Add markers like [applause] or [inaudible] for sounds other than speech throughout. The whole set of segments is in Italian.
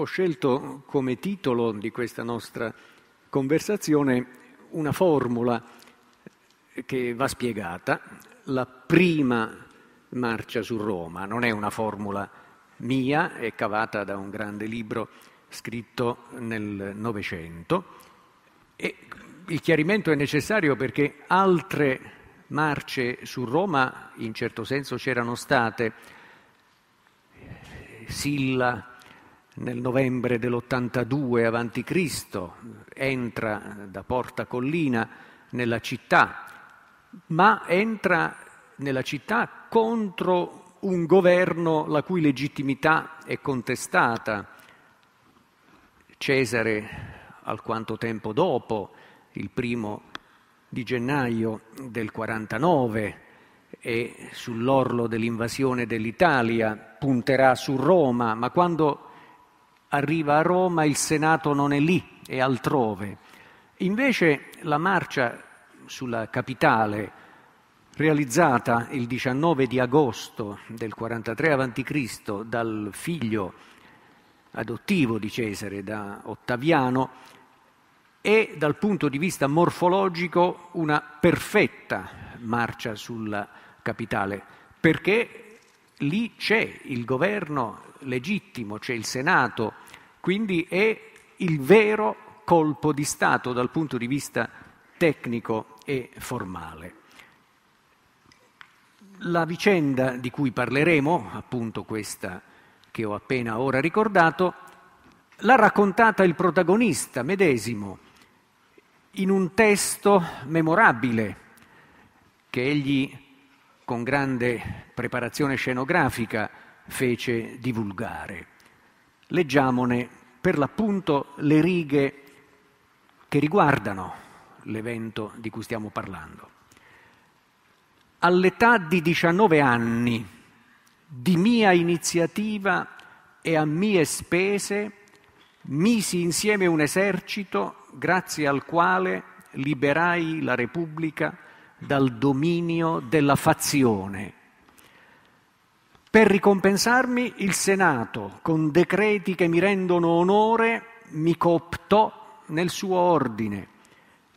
ho scelto come titolo di questa nostra conversazione una formula che va spiegata, la prima marcia su Roma. Non è una formula mia, è cavata da un grande libro scritto nel Novecento il chiarimento è necessario perché altre marce su Roma in certo senso c'erano state, Silla, nel novembre dell'82 a.C., entra da Porta Collina nella città, ma entra nella città contro un governo la cui legittimità è contestata. Cesare, alquanto tempo dopo, il primo di gennaio del 49, e sull'orlo dell'invasione dell'Italia punterà su Roma, ma quando arriva a Roma, il Senato non è lì, è altrove. Invece la marcia sulla capitale, realizzata il 19 di agosto del 43 a.C. dal figlio adottivo di Cesare, da Ottaviano, è dal punto di vista morfologico una perfetta marcia sulla capitale, perché lì c'è il governo legittimo, c'è il Senato, quindi è il vero colpo di Stato dal punto di vista tecnico e formale. La vicenda di cui parleremo, appunto questa che ho appena ora ricordato, l'ha raccontata il protagonista medesimo in un testo memorabile che egli con grande preparazione scenografica, fece divulgare. Leggiamone per l'appunto le righe che riguardano l'evento di cui stiamo parlando. All'età di 19 anni, di mia iniziativa e a mie spese, misi insieme un esercito grazie al quale liberai la Repubblica dal dominio della fazione. Per ricompensarmi il Senato, con decreti che mi rendono onore, mi cooptò nel suo ordine,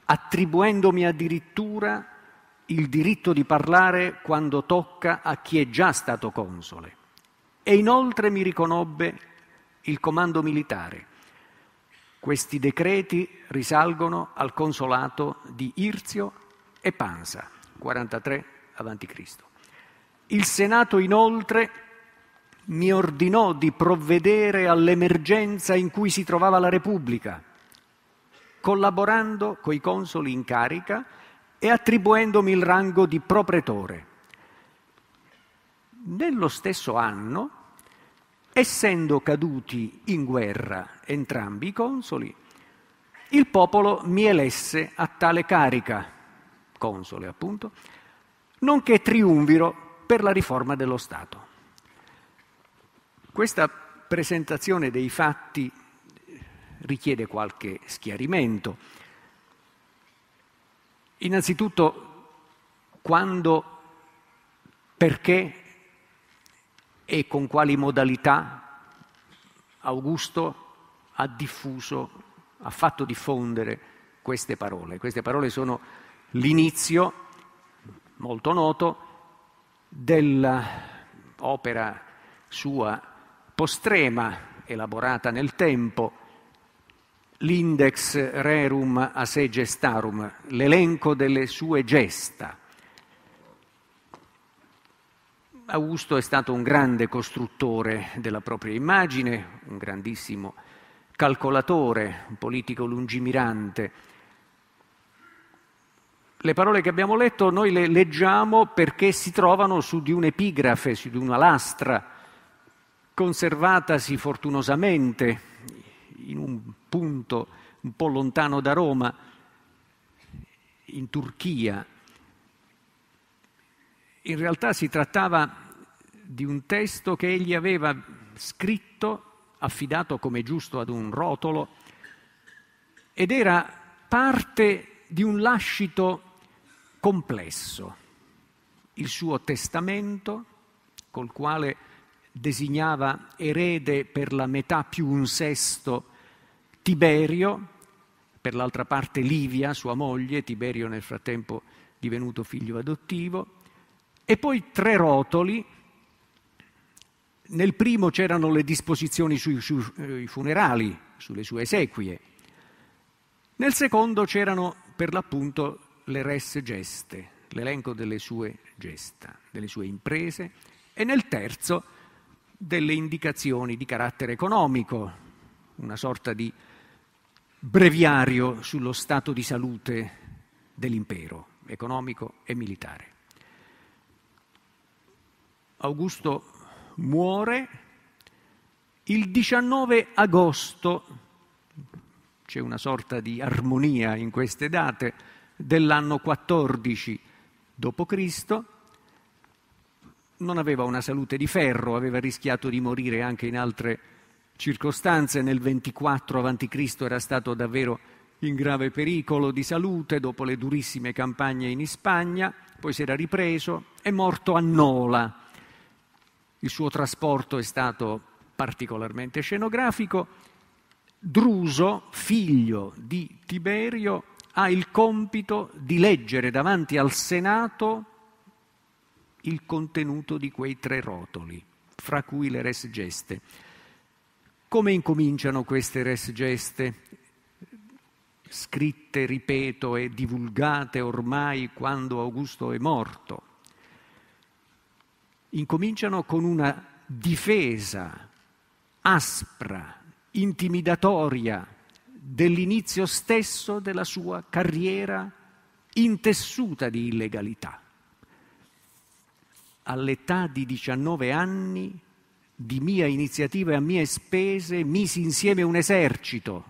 attribuendomi addirittura il diritto di parlare quando tocca a chi è già stato console. E inoltre mi riconobbe il comando militare. Questi decreti risalgono al consolato di Irzio e Pansa, 43 a.C. Il Senato inoltre mi ordinò di provvedere all'emergenza in cui si trovava la Repubblica, collaborando coi consoli in carica e attribuendomi il rango di propretore. Nello stesso anno, essendo caduti in guerra entrambi i consoli, il popolo mi elesse a tale carica console appunto, nonché triunviro per la riforma dello Stato. Questa presentazione dei fatti eh, richiede qualche schiarimento. Innanzitutto, quando, perché e con quali modalità Augusto ha diffuso, ha fatto diffondere queste parole. Queste parole sono l'inizio, molto noto, dell'opera sua postrema, elaborata nel tempo, l'index rerum a se gestarum, l'elenco delle sue gesta. Augusto è stato un grande costruttore della propria immagine, un grandissimo calcolatore, un politico lungimirante, le parole che abbiamo letto noi le leggiamo perché si trovano su di un'epigrafe, su di una lastra, conservatasi fortunosamente in un punto un po' lontano da Roma, in Turchia. In realtà si trattava di un testo che egli aveva scritto, affidato come giusto ad un rotolo, ed era parte di un lascito complesso, il suo testamento col quale designava erede per la metà più un sesto Tiberio, per l'altra parte Livia, sua moglie, Tiberio nel frattempo divenuto figlio adottivo, e poi tre rotoli. Nel primo c'erano le disposizioni sui, sui funerali, sulle sue esequie. Nel secondo c'erano per l'appunto le res geste, l'elenco delle sue gesta, delle sue imprese, e nel terzo delle indicazioni di carattere economico, una sorta di breviario sullo stato di salute dell'impero, economico e militare. Augusto muore il 19 agosto, c'è una sorta di armonia in queste date, dell'anno 14 d.C. Non aveva una salute di ferro, aveva rischiato di morire anche in altre circostanze. Nel 24 a.C. era stato davvero in grave pericolo di salute dopo le durissime campagne in Spagna, poi si era ripreso, è morto a Nola. Il suo trasporto è stato particolarmente scenografico. Druso, figlio di Tiberio, ha il compito di leggere davanti al Senato il contenuto di quei tre rotoli, fra cui le res geste. Come incominciano queste res geste? Scritte, ripeto, e divulgate ormai quando Augusto è morto. Incominciano con una difesa aspra, intimidatoria dell'inizio stesso della sua carriera intessuta di illegalità. All'età di 19 anni, di mia iniziativa e a mie spese, misi insieme un esercito,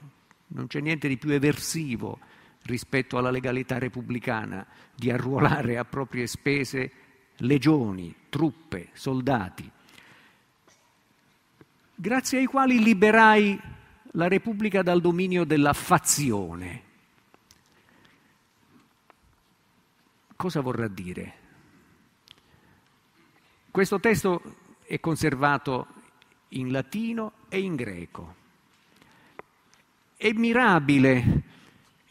non c'è niente di più eversivo rispetto alla legalità repubblicana, di arruolare a proprie spese legioni, truppe, soldati, grazie ai quali liberai la Repubblica dal dominio della fazione. Cosa vorrà dire? Questo testo è conservato in latino e in greco. È mirabile,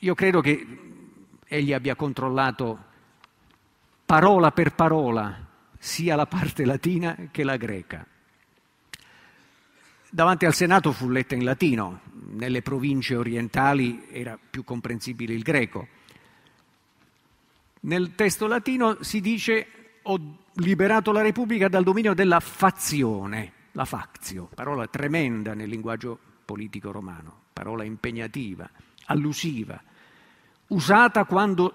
io credo che egli abbia controllato parola per parola sia la parte latina che la greca. Davanti al Senato fu letta in latino, nelle province orientali era più comprensibile il greco. Nel testo latino si dice ho liberato la Repubblica dal dominio della fazione, la fazio, parola tremenda nel linguaggio politico romano, parola impegnativa, allusiva, usata quando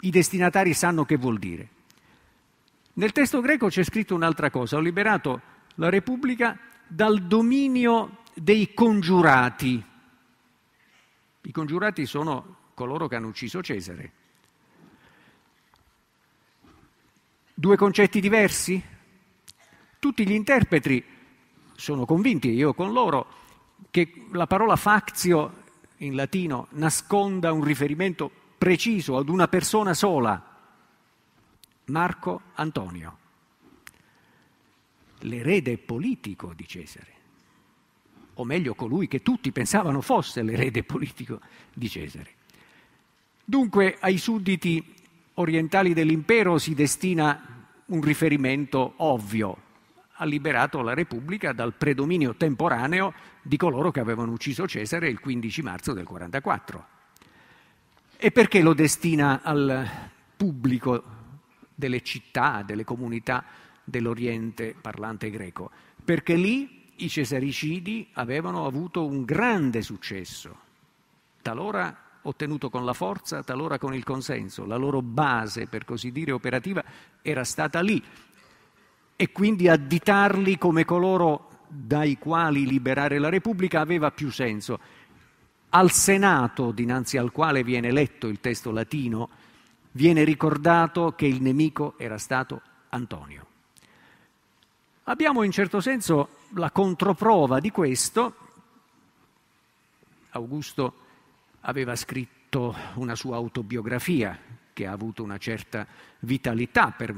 i destinatari sanno che vuol dire. Nel testo greco c'è scritto un'altra cosa, ho liberato la Repubblica dal dominio dei congiurati. I congiurati sono coloro che hanno ucciso Cesare. Due concetti diversi? Tutti gli interpreti sono convinti, io con loro, che la parola factio in latino nasconda un riferimento preciso ad una persona sola, Marco Antonio l'erede politico di Cesare, o meglio colui che tutti pensavano fosse l'erede politico di Cesare. Dunque ai sudditi orientali dell'impero si destina un riferimento ovvio. Ha liberato la Repubblica dal predominio temporaneo di coloro che avevano ucciso Cesare il 15 marzo del 44. E perché lo destina al pubblico delle città, delle comunità dell'Oriente parlante greco, perché lì i cesaricidi avevano avuto un grande successo, talora ottenuto con la forza, talora con il consenso. La loro base, per così dire, operativa era stata lì. E quindi additarli come coloro dai quali liberare la Repubblica aveva più senso. Al Senato, dinanzi al quale viene letto il testo latino, viene ricordato che il nemico era stato Antonio. Abbiamo in certo senso la controprova di questo. Augusto aveva scritto una sua autobiografia che ha avuto una certa vitalità per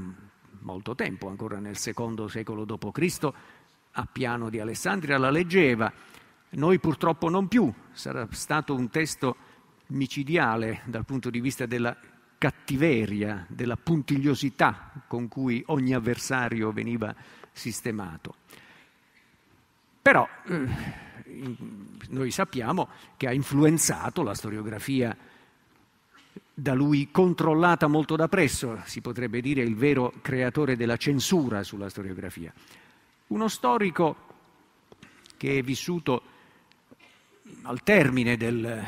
molto tempo, ancora nel secondo secolo d.C., a Piano di Alessandria la leggeva, noi purtroppo non più, sarà stato un testo micidiale dal punto di vista della cattiveria, della puntigliosità con cui ogni avversario veniva sistemato. Però eh, noi sappiamo che ha influenzato la storiografia da lui controllata molto da presso, si potrebbe dire il vero creatore della censura sulla storiografia. Uno storico che è vissuto al termine del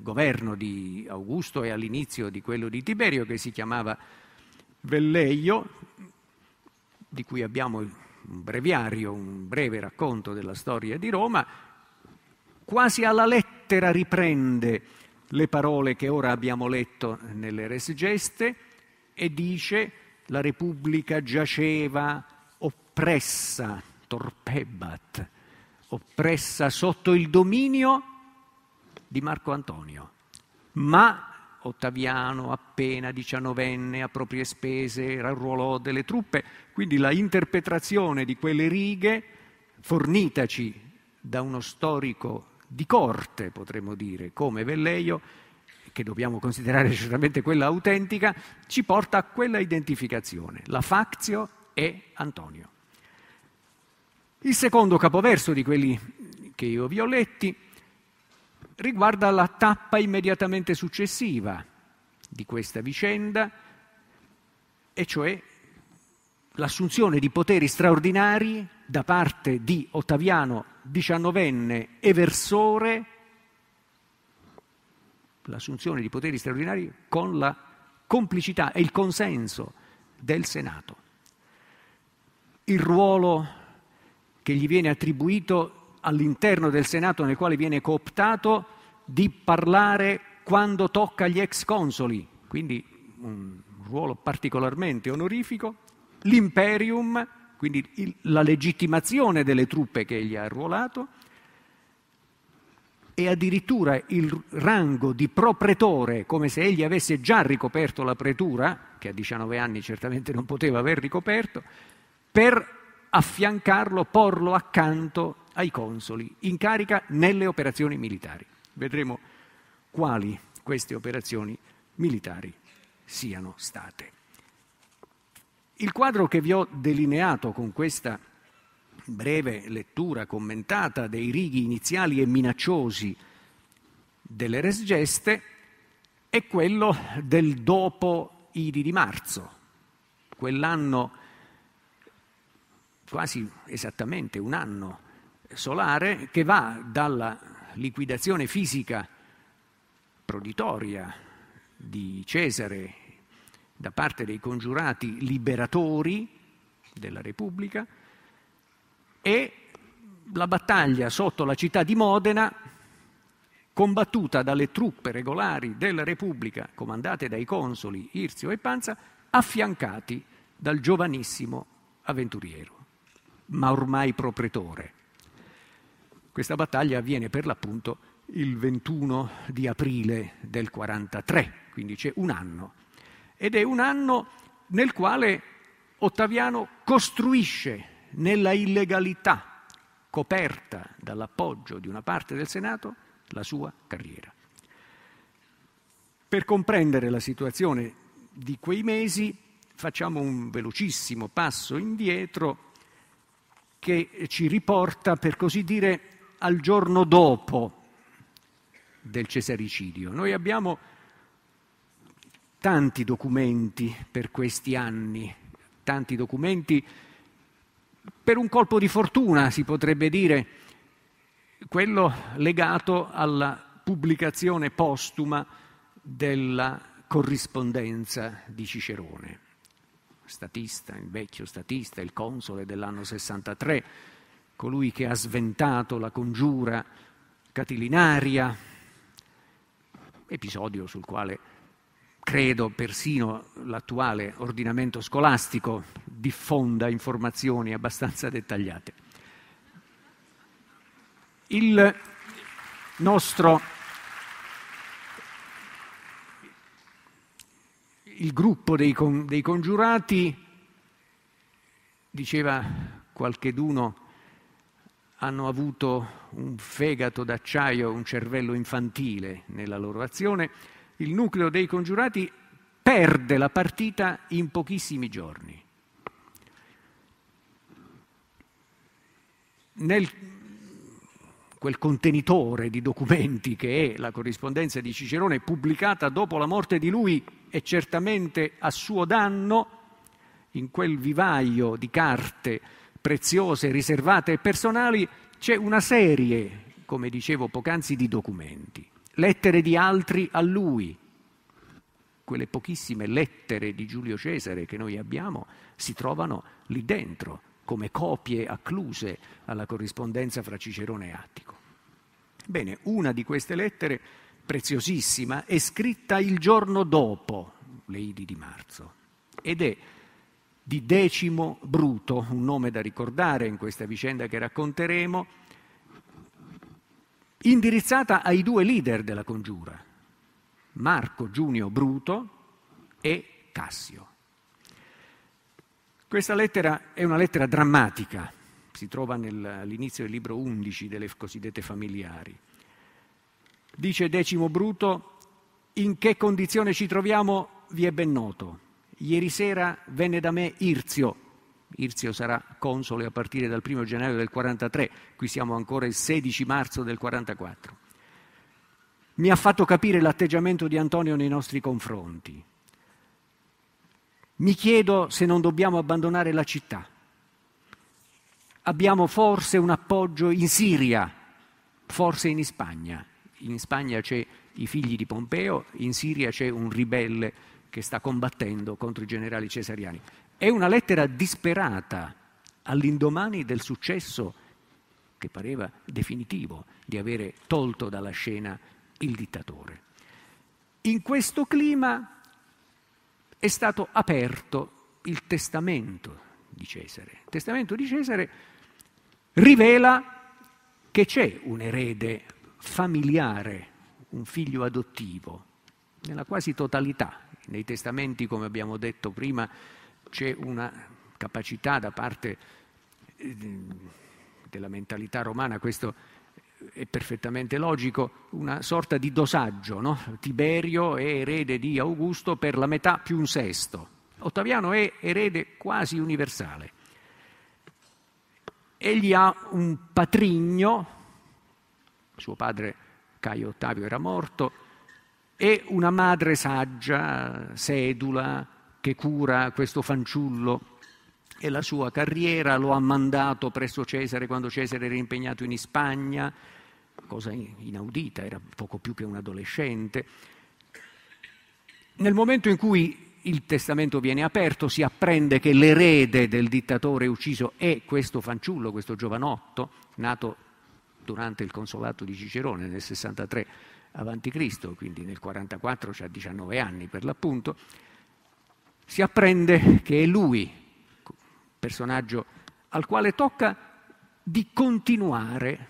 governo di Augusto e all'inizio di quello di Tiberio, che si chiamava Velleio, di cui abbiamo un breviario, un breve racconto della storia di Roma, quasi alla lettera riprende le parole che ora abbiamo letto nelle Res Geste e dice la Repubblica giaceva oppressa, torpebat, oppressa sotto il dominio di Marco Antonio, ma Ottaviano, appena diciannovenne, a proprie spese, arruolò delle truppe. Quindi la interpretazione di quelle righe, fornitaci da uno storico di corte, potremmo dire, come Velleio, che dobbiamo considerare [laughs] certamente quella autentica, ci porta a quella identificazione, la Fazio e Antonio. Il secondo capoverso di quelli che io vi ho letti riguarda la tappa immediatamente successiva di questa vicenda, e cioè l'assunzione di poteri straordinari da parte di Ottaviano diciannovenne eversore, l'assunzione di poteri straordinari con la complicità e il consenso del Senato. Il ruolo che gli viene attribuito all'interno del Senato nel quale viene cooptato di parlare quando tocca agli ex consoli, quindi un ruolo particolarmente onorifico, l'imperium, quindi il, la legittimazione delle truppe che egli ha arruolato, e addirittura il rango di propretore, come se egli avesse già ricoperto la pretura, che a 19 anni certamente non poteva aver ricoperto, per affiancarlo, porlo accanto ai consoli in carica nelle operazioni militari. Vedremo quali queste operazioni militari siano state. Il quadro che vi ho delineato con questa breve lettura commentata dei righi iniziali e minacciosi delle resgeste è quello del dopo Idi di marzo, quell'anno quasi esattamente un anno solare che va dalla liquidazione fisica proditoria di Cesare da parte dei congiurati liberatori della Repubblica e la battaglia sotto la città di Modena combattuta dalle truppe regolari della Repubblica comandate dai consoli Irzio e Panza affiancati dal giovanissimo avventuriero, ma ormai proprietore questa battaglia avviene per l'appunto il 21 di aprile del 43, quindi c'è un anno. Ed è un anno nel quale Ottaviano costruisce nella illegalità coperta dall'appoggio di una parte del Senato la sua carriera. Per comprendere la situazione di quei mesi facciamo un velocissimo passo indietro che ci riporta, per così dire, al giorno dopo del cesaricidio. Noi abbiamo tanti documenti per questi anni, tanti documenti per un colpo di fortuna, si potrebbe dire, quello legato alla pubblicazione postuma della corrispondenza di Cicerone, statista, il vecchio statista, il console dell'anno 63, colui che ha sventato la congiura catilinaria, episodio sul quale credo persino l'attuale ordinamento scolastico diffonda informazioni abbastanza dettagliate. Il nostro il gruppo dei, con, dei congiurati, diceva qualcheduno, hanno avuto un fegato d'acciaio, un cervello infantile nella loro azione, il nucleo dei congiurati perde la partita in pochissimi giorni. Nel quel contenitore di documenti che è la corrispondenza di Cicerone pubblicata dopo la morte di lui e certamente a suo danno, in quel vivaio di carte preziose, riservate e personali, c'è una serie, come dicevo poc'anzi, di documenti, lettere di altri a lui. Quelle pochissime lettere di Giulio Cesare che noi abbiamo si trovano lì dentro, come copie accluse alla corrispondenza fra Cicerone e Attico. Bene, una di queste lettere, preziosissima, è scritta il giorno dopo l'Eidi di marzo ed è di Decimo Bruto, un nome da ricordare in questa vicenda che racconteremo, indirizzata ai due leader della congiura, Marco Giunio Bruto e Cassio. Questa lettera è una lettera drammatica, si trova nel, all'inizio del libro 11 delle cosiddette familiari. Dice Decimo Bruto, in che condizione ci troviamo vi è ben noto. Ieri sera venne da me Irzio, Irzio sarà console a partire dal 1 gennaio del 43, qui siamo ancora il 16 marzo del 44. Mi ha fatto capire l'atteggiamento di Antonio nei nostri confronti. Mi chiedo se non dobbiamo abbandonare la città. Abbiamo forse un appoggio in Siria, forse in Spagna. In Spagna c'è i figli di Pompeo, in Siria c'è un ribelle che sta combattendo contro i generali cesariani. È una lettera disperata all'indomani del successo che pareva definitivo di avere tolto dalla scena il dittatore. In questo clima è stato aperto il testamento di Cesare. Il testamento di Cesare rivela che c'è un erede familiare, un figlio adottivo, nella quasi totalità nei testamenti, come abbiamo detto prima, c'è una capacità da parte eh, della mentalità romana, questo è perfettamente logico, una sorta di dosaggio. No? Tiberio è erede di Augusto per la metà più un sesto. Ottaviano è erede quasi universale. Egli ha un patrigno, suo padre Caio Ottavio era morto, e una madre saggia, sedula, che cura questo fanciullo e la sua carriera, lo ha mandato presso Cesare quando Cesare era impegnato in Spagna, cosa inaudita, era poco più che un adolescente. Nel momento in cui il testamento viene aperto, si apprende che l'erede del dittatore ucciso è questo fanciullo, questo giovanotto, nato durante il consolato di Cicerone nel 63 a.C., quindi nel 44 ha 19 anni per l'appunto, si apprende che è lui, personaggio al quale tocca di continuare,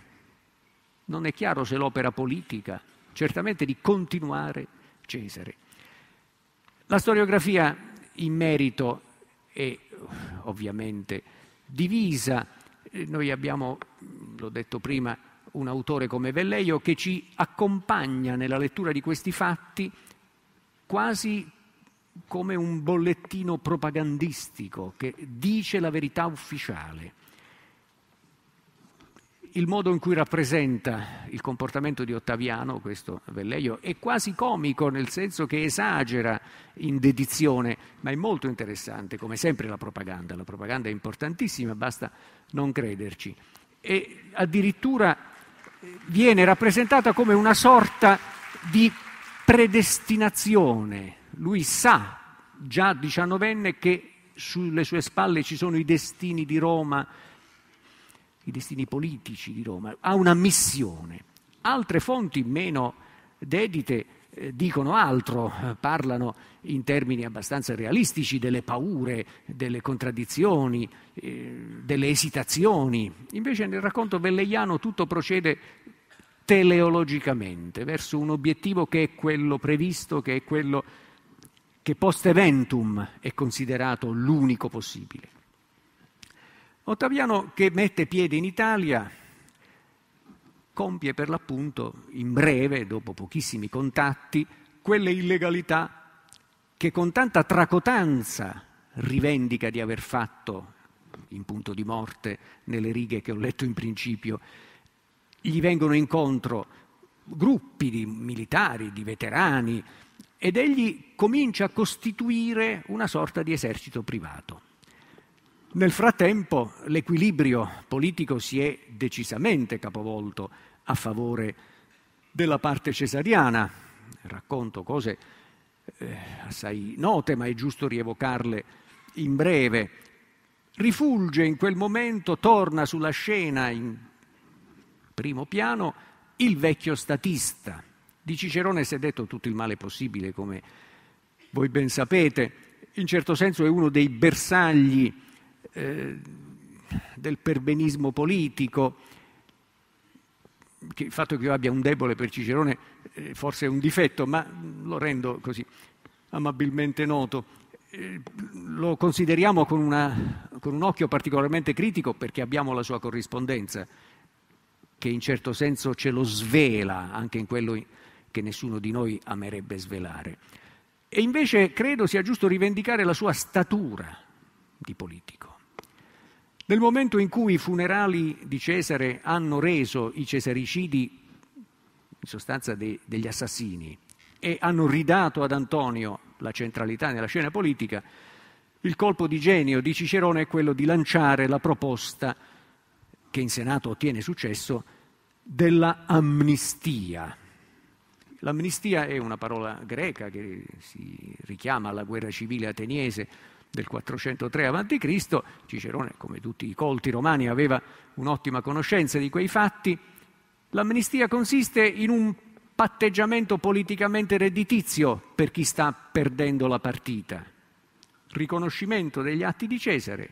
non è chiaro se l'opera politica, certamente di continuare Cesare. La storiografia in merito è ovviamente divisa, noi abbiamo, l'ho detto prima, un autore come Velleio che ci accompagna nella lettura di questi fatti quasi come un bollettino propagandistico che dice la verità ufficiale. Il modo in cui rappresenta il comportamento di Ottaviano, questo Velleio, è quasi comico nel senso che esagera in dedizione, ma è molto interessante, come sempre la propaganda. La propaganda è importantissima, basta non crederci. E addirittura viene rappresentata come una sorta di predestinazione. Lui sa, già diciannovenne, che sulle sue spalle ci sono i destini di Roma, i destini politici di Roma, ha una missione. Altre fonti meno dedite eh, dicono altro, eh, parlano in termini abbastanza realistici delle paure, delle contraddizioni, eh, delle esitazioni. Invece nel racconto velleiano tutto procede teleologicamente verso un obiettivo che è quello previsto, che è quello che post eventum è considerato l'unico possibile. Ottaviano che mette piede in Italia compie per l'appunto in breve, dopo pochissimi contatti, quelle illegalità che con tanta tracotanza rivendica di aver fatto, in punto di morte, nelle righe che ho letto in principio, gli vengono incontro gruppi di militari, di veterani, ed egli comincia a costituire una sorta di esercito privato. Nel frattempo l'equilibrio politico si è decisamente capovolto a favore della parte cesariana. Racconto cose eh, assai note, ma è giusto rievocarle in breve. Rifulge in quel momento, torna sulla scena in primo piano, il vecchio statista. Di Cicerone si è detto tutto il male possibile, come voi ben sapete. In certo senso è uno dei bersagli eh, del perbenismo politico il fatto che io abbia un debole per Cicerone eh, forse è un difetto, ma lo rendo così amabilmente noto. Eh, lo consideriamo con, una, con un occhio particolarmente critico perché abbiamo la sua corrispondenza, che in certo senso ce lo svela, anche in quello che nessuno di noi amerebbe svelare. E invece credo sia giusto rivendicare la sua statura di politico nel momento in cui i funerali di Cesare hanno reso i cesaricidi in sostanza de, degli assassini e hanno ridato ad Antonio la centralità nella scena politica, il colpo di genio di Cicerone è quello di lanciare la proposta che in Senato ottiene successo della amnistia. L'amnistia è una parola greca che si richiama alla guerra civile ateniese, del 403 a.C., Cicerone, come tutti i colti romani, aveva un'ottima conoscenza di quei fatti, l'amnistia consiste in un patteggiamento politicamente redditizio per chi sta perdendo la partita, riconoscimento degli atti di Cesare,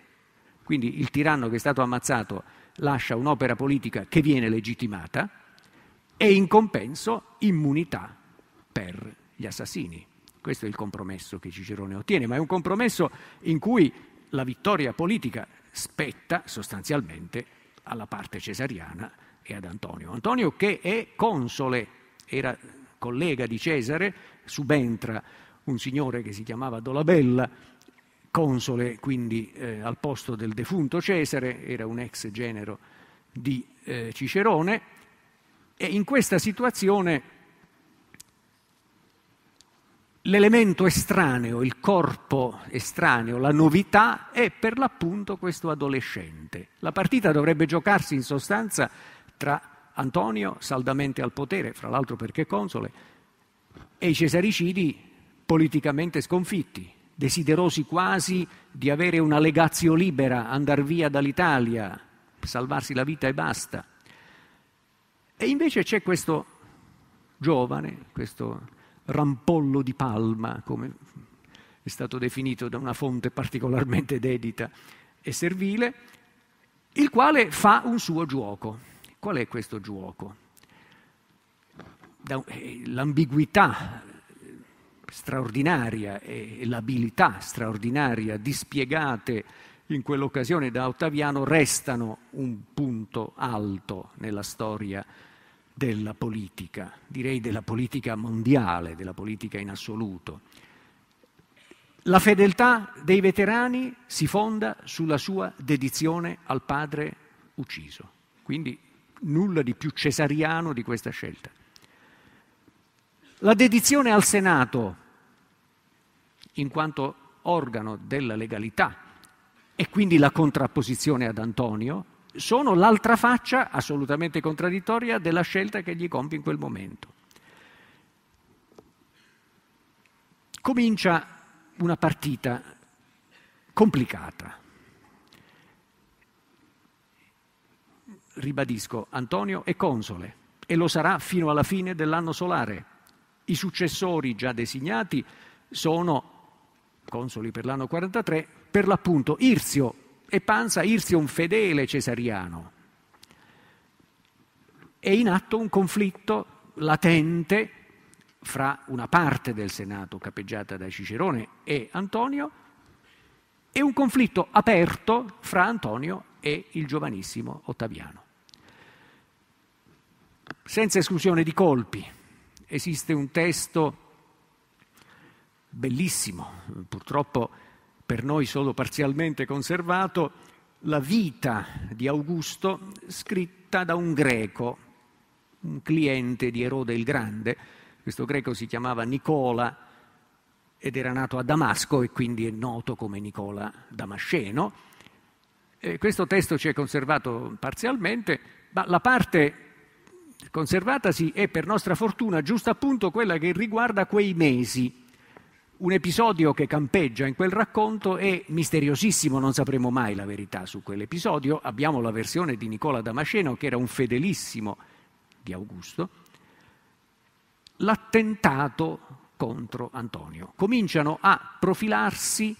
quindi il tiranno che è stato ammazzato lascia un'opera politica che viene legittimata e in compenso immunità per gli assassini. Questo è il compromesso che Cicerone ottiene, ma è un compromesso in cui la vittoria politica spetta sostanzialmente alla parte cesariana e ad Antonio. Antonio che è console, era collega di Cesare, subentra un signore che si chiamava Dolabella, console quindi eh, al posto del defunto Cesare, era un ex genero di eh, Cicerone, e in questa situazione l'elemento estraneo, il corpo estraneo, la novità è per l'appunto questo adolescente. La partita dovrebbe giocarsi in sostanza tra Antonio, saldamente al potere, fra l'altro perché console, e i cesaricidi politicamente sconfitti, desiderosi quasi di avere una legazio libera, andare via dall'Italia, salvarsi la vita e basta. E invece c'è questo giovane, questo rampollo di palma, come è stato definito da una fonte particolarmente dedita e servile, il quale fa un suo gioco. Qual è questo gioco? Eh, l'ambiguità straordinaria e l'abilità straordinaria dispiegate in quell'occasione da Ottaviano restano un punto alto nella storia della politica, direi della politica mondiale, della politica in assoluto. La fedeltà dei veterani si fonda sulla sua dedizione al padre ucciso, quindi nulla di più cesariano di questa scelta. La dedizione al Senato, in quanto organo della legalità, e quindi la contrapposizione ad Antonio, sono l'altra faccia assolutamente contraddittoria della scelta che gli compie in quel momento. Comincia una partita complicata. Ribadisco, Antonio è console e lo sarà fino alla fine dell'anno solare. I successori già designati sono consoli per l'anno 43, per l'appunto Irzio e Panza irsi un fedele cesariano. È in atto un conflitto latente fra una parte del Senato capeggiata da Cicerone e Antonio e un conflitto aperto fra Antonio e il giovanissimo Ottaviano. Senza esclusione di colpi, esiste un testo bellissimo, purtroppo per noi solo parzialmente conservato, la vita di Augusto scritta da un greco, un cliente di Erode il Grande. Questo greco si chiamava Nicola ed era nato a Damasco e quindi è noto come Nicola Damasceno. E questo testo ci è conservato parzialmente, ma la parte conservatasi è per nostra fortuna giusto appunto quella che riguarda quei mesi un episodio che campeggia in quel racconto è misteriosissimo, non sapremo mai la verità su quell'episodio. Abbiamo la versione di Nicola Damasceno, che era un fedelissimo di Augusto, l'attentato contro Antonio. Cominciano a profilarsi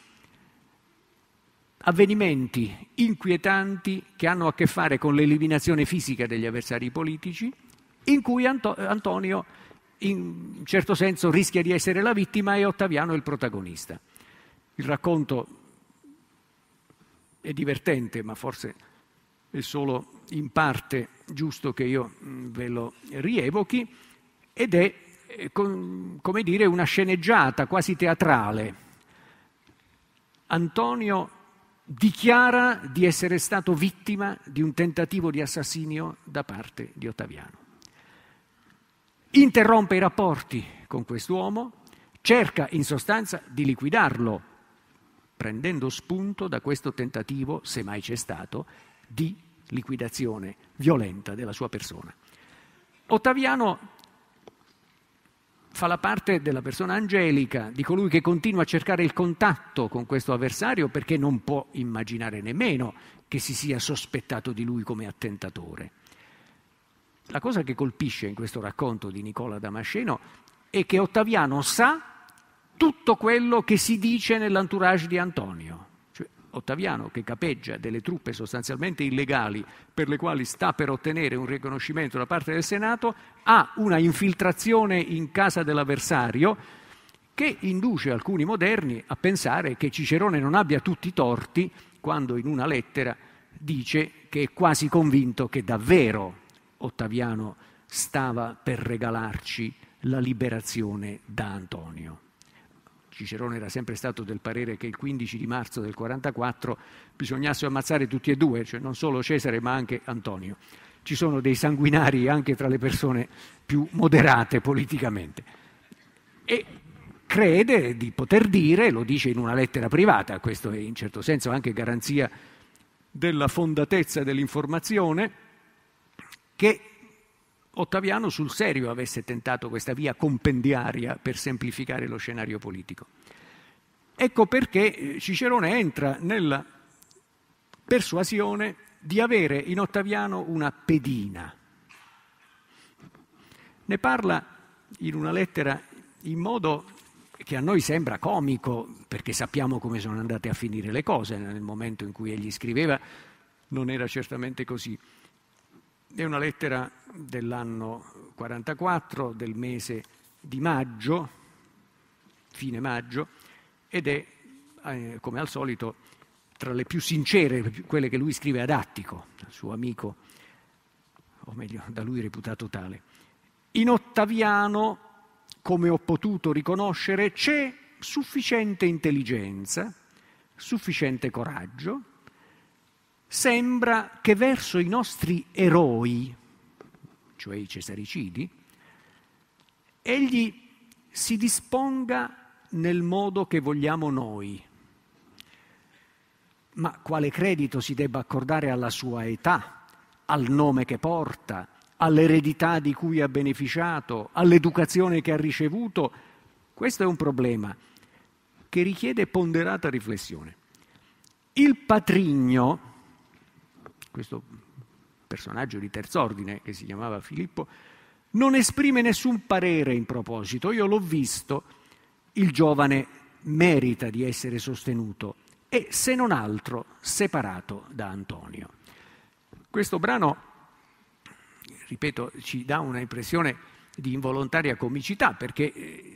avvenimenti inquietanti che hanno a che fare con l'eliminazione fisica degli avversari politici, in cui Anto- Antonio in certo senso rischia di essere la vittima e Ottaviano è il protagonista. Il racconto è divertente, ma forse è solo in parte giusto che io mm, ve lo rievochi, ed è, eh, come dire, una sceneggiata quasi teatrale. Antonio dichiara di essere stato vittima di un tentativo di assassinio da parte di Ottaviano interrompe i rapporti con quest'uomo, cerca in sostanza di liquidarlo, prendendo spunto da questo tentativo, se mai c'è stato, di liquidazione violenta della sua persona. Ottaviano fa la parte della persona angelica, di colui che continua a cercare il contatto con questo avversario perché non può immaginare nemmeno che si sia sospettato di lui come attentatore. La cosa che colpisce in questo racconto di Nicola Damasceno è che Ottaviano sa tutto quello che si dice nell'entourage di Antonio. Cioè, Ottaviano, che capeggia delle truppe sostanzialmente illegali per le quali sta per ottenere un riconoscimento da parte del Senato, ha una infiltrazione in casa dell'avversario che induce alcuni moderni a pensare che Cicerone non abbia tutti i torti quando in una lettera dice che è quasi convinto che davvero Ottaviano stava per regalarci la liberazione da Antonio. Cicerone era sempre stato del parere che il 15 di marzo del 44 bisognasse ammazzare tutti e due, cioè non solo Cesare ma anche Antonio. Ci sono dei sanguinari anche tra le persone più moderate politicamente. E crede di poter dire, lo dice in una lettera privata, questo è in certo senso anche garanzia della fondatezza dell'informazione, che Ottaviano sul serio avesse tentato questa via compendiaria per semplificare lo scenario politico. Ecco perché eh, Cicerone entra nella persuasione di avere in Ottaviano una pedina. Ne parla in una lettera in modo che a noi sembra comico, perché sappiamo come sono andate a finire le cose nel momento in cui egli scriveva, non era certamente così. È una lettera dell'anno 44, del mese di maggio, fine maggio, ed è, eh, come al solito, tra le più sincere, quelle che lui scrive ad Attico, suo amico, o meglio, da lui reputato tale. In Ottaviano, come ho potuto riconoscere, c'è sufficiente intelligenza, sufficiente coraggio, sembra che verso i nostri eroi, cioè i cesaricidi, egli si disponga nel modo che vogliamo noi. Ma quale credito si debba accordare alla sua età, al nome che porta, all'eredità di cui ha beneficiato, all'educazione che ha ricevuto? Questo è un problema che richiede ponderata riflessione. Il patrigno, questo personaggio di terzo ordine che si chiamava Filippo, non esprime nessun parere in proposito. Io l'ho visto, il giovane merita di essere sostenuto e se non altro separato da Antonio. Questo brano, ripeto, ci dà una impressione di involontaria comicità perché eh,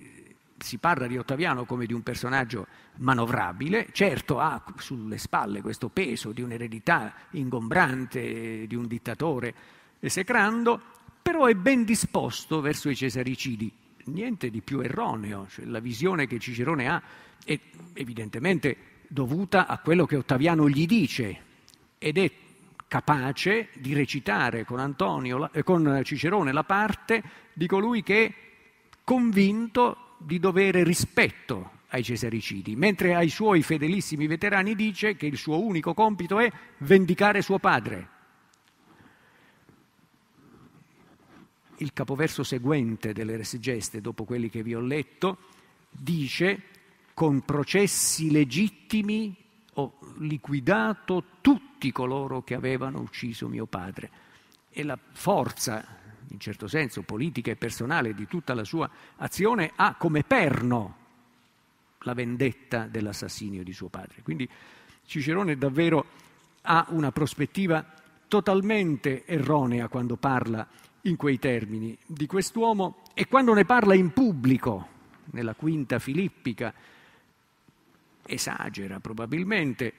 si parla di Ottaviano come di un personaggio manovrabile, certo ha sulle spalle questo peso di un'eredità ingombrante di un dittatore esecrando, però è ben disposto verso i cesaricidi. Niente di più erroneo, cioè, la visione che Cicerone ha è evidentemente dovuta a quello che Ottaviano gli dice ed è capace di recitare con, Antonio, eh, con Cicerone la parte di colui che è convinto di dovere rispetto ai cesaricidi, mentre ai suoi fedelissimi veterani dice che il suo unico compito è vendicare suo padre. Il capoverso seguente delle Resigeste, dopo quelli che vi ho letto, dice con processi legittimi ho liquidato tutti coloro che avevano ucciso mio padre. E la forza in certo senso politica e personale di tutta la sua azione, ha come perno la vendetta dell'assassinio di suo padre. Quindi Cicerone davvero ha una prospettiva totalmente erronea quando parla in quei termini di quest'uomo e quando ne parla in pubblico, nella quinta filippica, esagera probabilmente,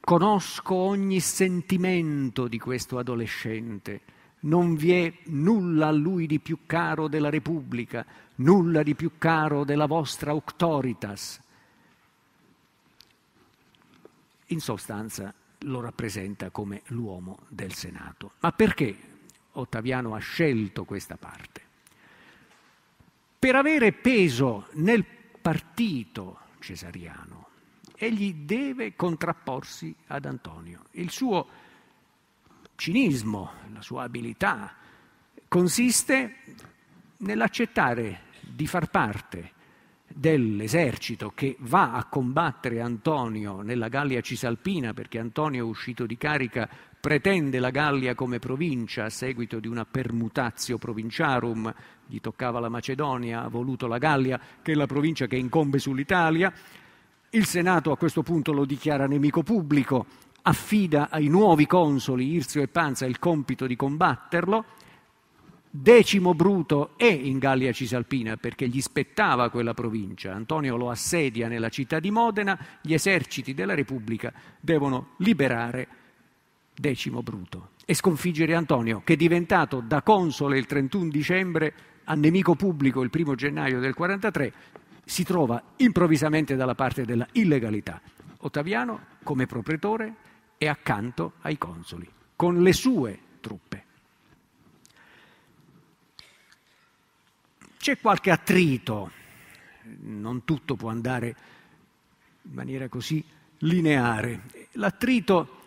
conosco ogni sentimento di questo adolescente non vi è nulla a lui di più caro della Repubblica, nulla di più caro della vostra auctoritas. In sostanza lo rappresenta come l'uomo del Senato. Ma perché Ottaviano ha scelto questa parte? Per avere peso nel partito cesariano, egli deve contrapporsi ad Antonio. Il suo cinismo, la sua abilità, consiste nell'accettare di far parte dell'esercito che va a combattere Antonio nella Gallia Cisalpina, perché Antonio è uscito di carica pretende la Gallia come provincia a seguito di una permutatio provinciarum, gli toccava la Macedonia, ha voluto la Gallia, che è la provincia che incombe sull'Italia. Il Senato a questo punto lo dichiara nemico pubblico, affida ai nuovi consoli Irzio e Panza il compito di combatterlo. Decimo Bruto è in Gallia Cisalpina perché gli spettava quella provincia. Antonio lo assedia nella città di Modena, gli eserciti della Repubblica devono liberare Decimo Bruto e sconfiggere Antonio, che è diventato da console il 31 dicembre a nemico pubblico il 1 gennaio del 43, si trova improvvisamente dalla parte della illegalità. Ottaviano, come proprietore, e accanto ai consoli, con le sue truppe. C'è qualche attrito, non tutto può andare in maniera così lineare. L'attrito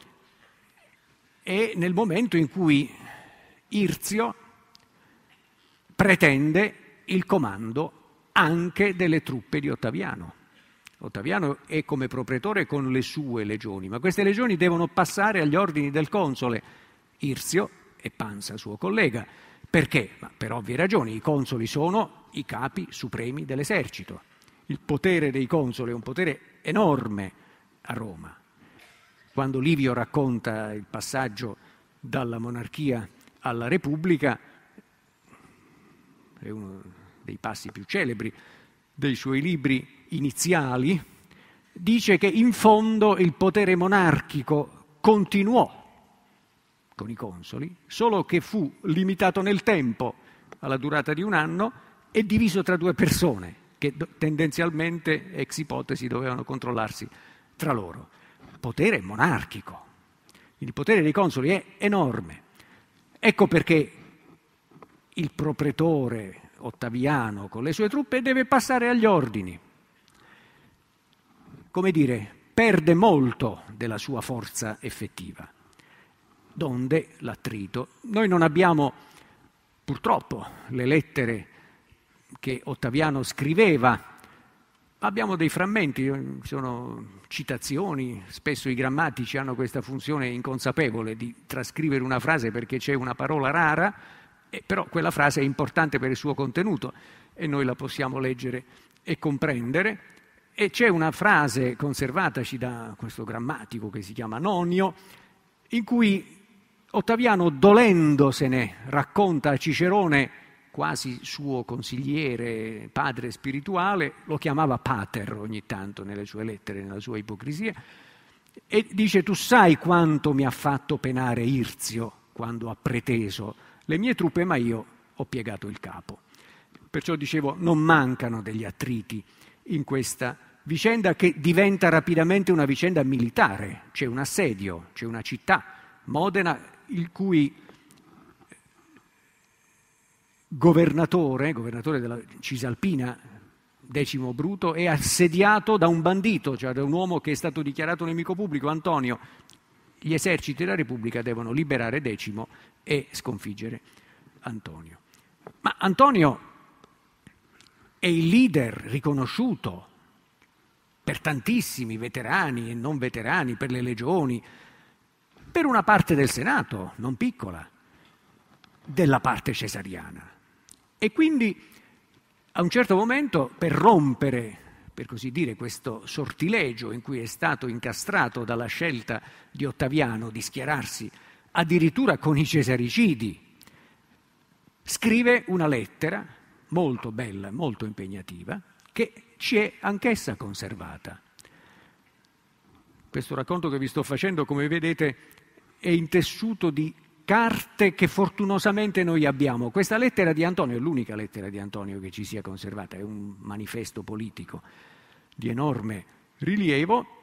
è nel momento in cui Irzio pretende il comando anche delle truppe di Ottaviano. Ottaviano è come proprietore con le sue legioni, ma queste legioni devono passare agli ordini del console Irzio e Panza, suo collega. Perché? Ma per ovvie ragioni, i consoli sono i capi supremi dell'esercito. Il potere dei consoli è un potere enorme a Roma. Quando Livio racconta il passaggio dalla monarchia alla Repubblica, è uno dei passi più celebri dei suoi libri, iniziali, dice che in fondo il potere monarchico continuò con i consoli, solo che fu limitato nel tempo alla durata di un anno e diviso tra due persone che tendenzialmente, ex ipotesi, dovevano controllarsi tra loro. Potere monarchico. Il potere dei consoli è enorme. Ecco perché il proprietore Ottaviano con le sue truppe deve passare agli ordini come dire, perde molto della sua forza effettiva, donde l'attrito. Noi non abbiamo purtroppo le lettere che Ottaviano scriveva abbiamo dei frammenti, sono citazioni, spesso i grammatici hanno questa funzione inconsapevole di trascrivere una frase perché c'è una parola rara, però quella frase è importante per il suo contenuto e noi la possiamo leggere e comprendere. E c'è una frase conservataci da questo grammatico che si chiama Nonio, in cui Ottaviano, dolendosene, racconta a Cicerone, quasi suo consigliere, padre spirituale, lo chiamava pater ogni tanto nelle sue lettere, nella sua ipocrisia, e dice tu sai quanto mi ha fatto penare Irzio quando ha preteso le mie truppe, ma io ho piegato il capo. Perciò dicevo, non mancano degli attriti in questa vicenda che diventa rapidamente una vicenda militare. C'è un assedio, c'è una città, Modena, il cui governatore, governatore della Cisalpina, Decimo Bruto, è assediato da un bandito, cioè da un uomo che è stato dichiarato nemico pubblico, Antonio. Gli eserciti della Repubblica devono liberare Decimo e sconfiggere Antonio. Ma Antonio è il leader riconosciuto per tantissimi veterani e non veterani, per le legioni, per una parte del Senato, non piccola, della parte cesariana. E quindi a un certo momento, per rompere, per così dire, questo sortilegio in cui è stato incastrato dalla scelta di Ottaviano di schierarsi addirittura con i cesaricidi, scrive una lettera molto bella, molto impegnativa, che ci è anch'essa conservata. Questo racconto che vi sto facendo, come vedete, è intessuto di carte che fortunosamente noi abbiamo. Questa lettera di Antonio è l'unica lettera di Antonio che ci sia conservata, è un manifesto politico di enorme rilievo.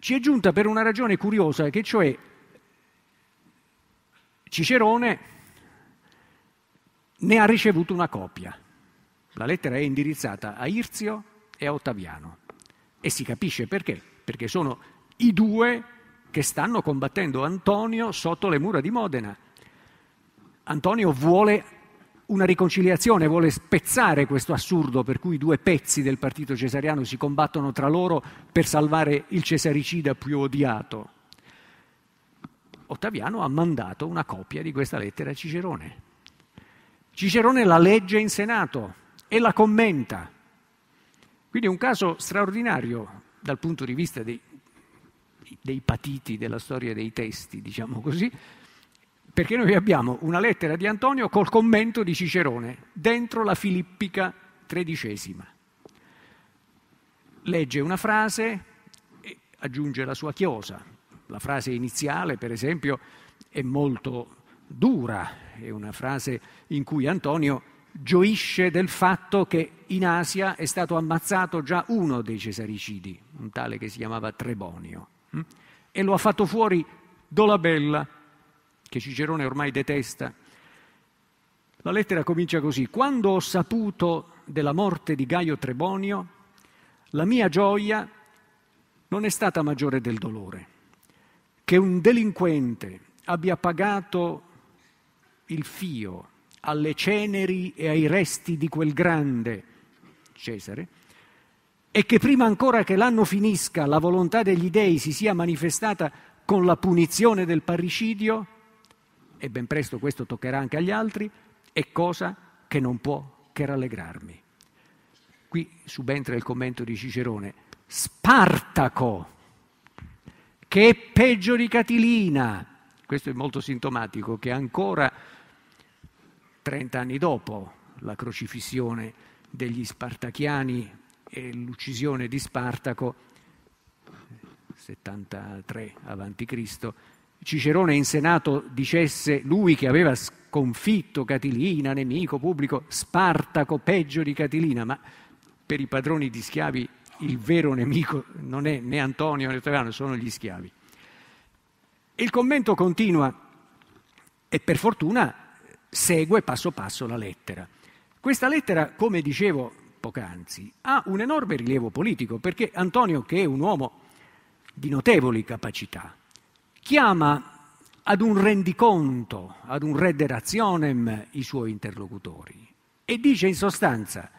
Ci è giunta per una ragione curiosa, che cioè Cicerone ne ha ricevuto una copia. La lettera è indirizzata a Irzio e a Ottaviano e si capisce perché, perché sono i due che stanno combattendo Antonio sotto le mura di Modena. Antonio vuole una riconciliazione, vuole spezzare questo assurdo per cui due pezzi del partito cesariano si combattono tra loro per salvare il cesaricida più odiato. Ottaviano ha mandato una copia di questa lettera a Cicerone Cicerone la legge in Senato e la commenta. Quindi è un caso straordinario dal punto di vista dei, dei patiti della storia dei testi, diciamo così, perché noi abbiamo una lettera di Antonio col commento di Cicerone dentro la Filippica tredicesima. Legge una frase e aggiunge la sua chiosa. La frase iniziale, per esempio, è molto dura, è una frase in cui Antonio gioisce del fatto che in Asia è stato ammazzato già uno dei cesaricidi, un tale che si chiamava Trebonio, mm? e lo ha fatto fuori Dolabella, che Cicerone ormai detesta. La lettera comincia così, quando ho saputo della morte di Gaio Trebonio, la mia gioia non è stata maggiore del dolore. Che un delinquente abbia pagato il fio alle ceneri e ai resti di quel grande Cesare, e che prima ancora che l'anno finisca la volontà degli dei si sia manifestata con la punizione del parricidio, e ben presto questo toccherà anche agli altri, è cosa che non può che rallegrarmi. Qui subentra il commento di Cicerone, Spartaco, che è peggio di Catilina, questo è molto sintomatico, che ancora trent'anni dopo la crocifissione degli spartachiani e l'uccisione di Spartaco, 73 a.C., Cicerone in Senato dicesse, lui che aveva sconfitto Catilina, nemico pubblico, Spartaco peggio di Catilina, ma per i padroni di schiavi il vero nemico non è né Antonio né Trevano, sono gli schiavi. Il commento continua e per fortuna segue passo passo la lettera. Questa lettera, come dicevo poc'anzi, ha un enorme rilievo politico perché Antonio, che è un uomo di notevoli capacità, chiama ad un rendiconto, ad un rederationem i suoi interlocutori e dice in sostanza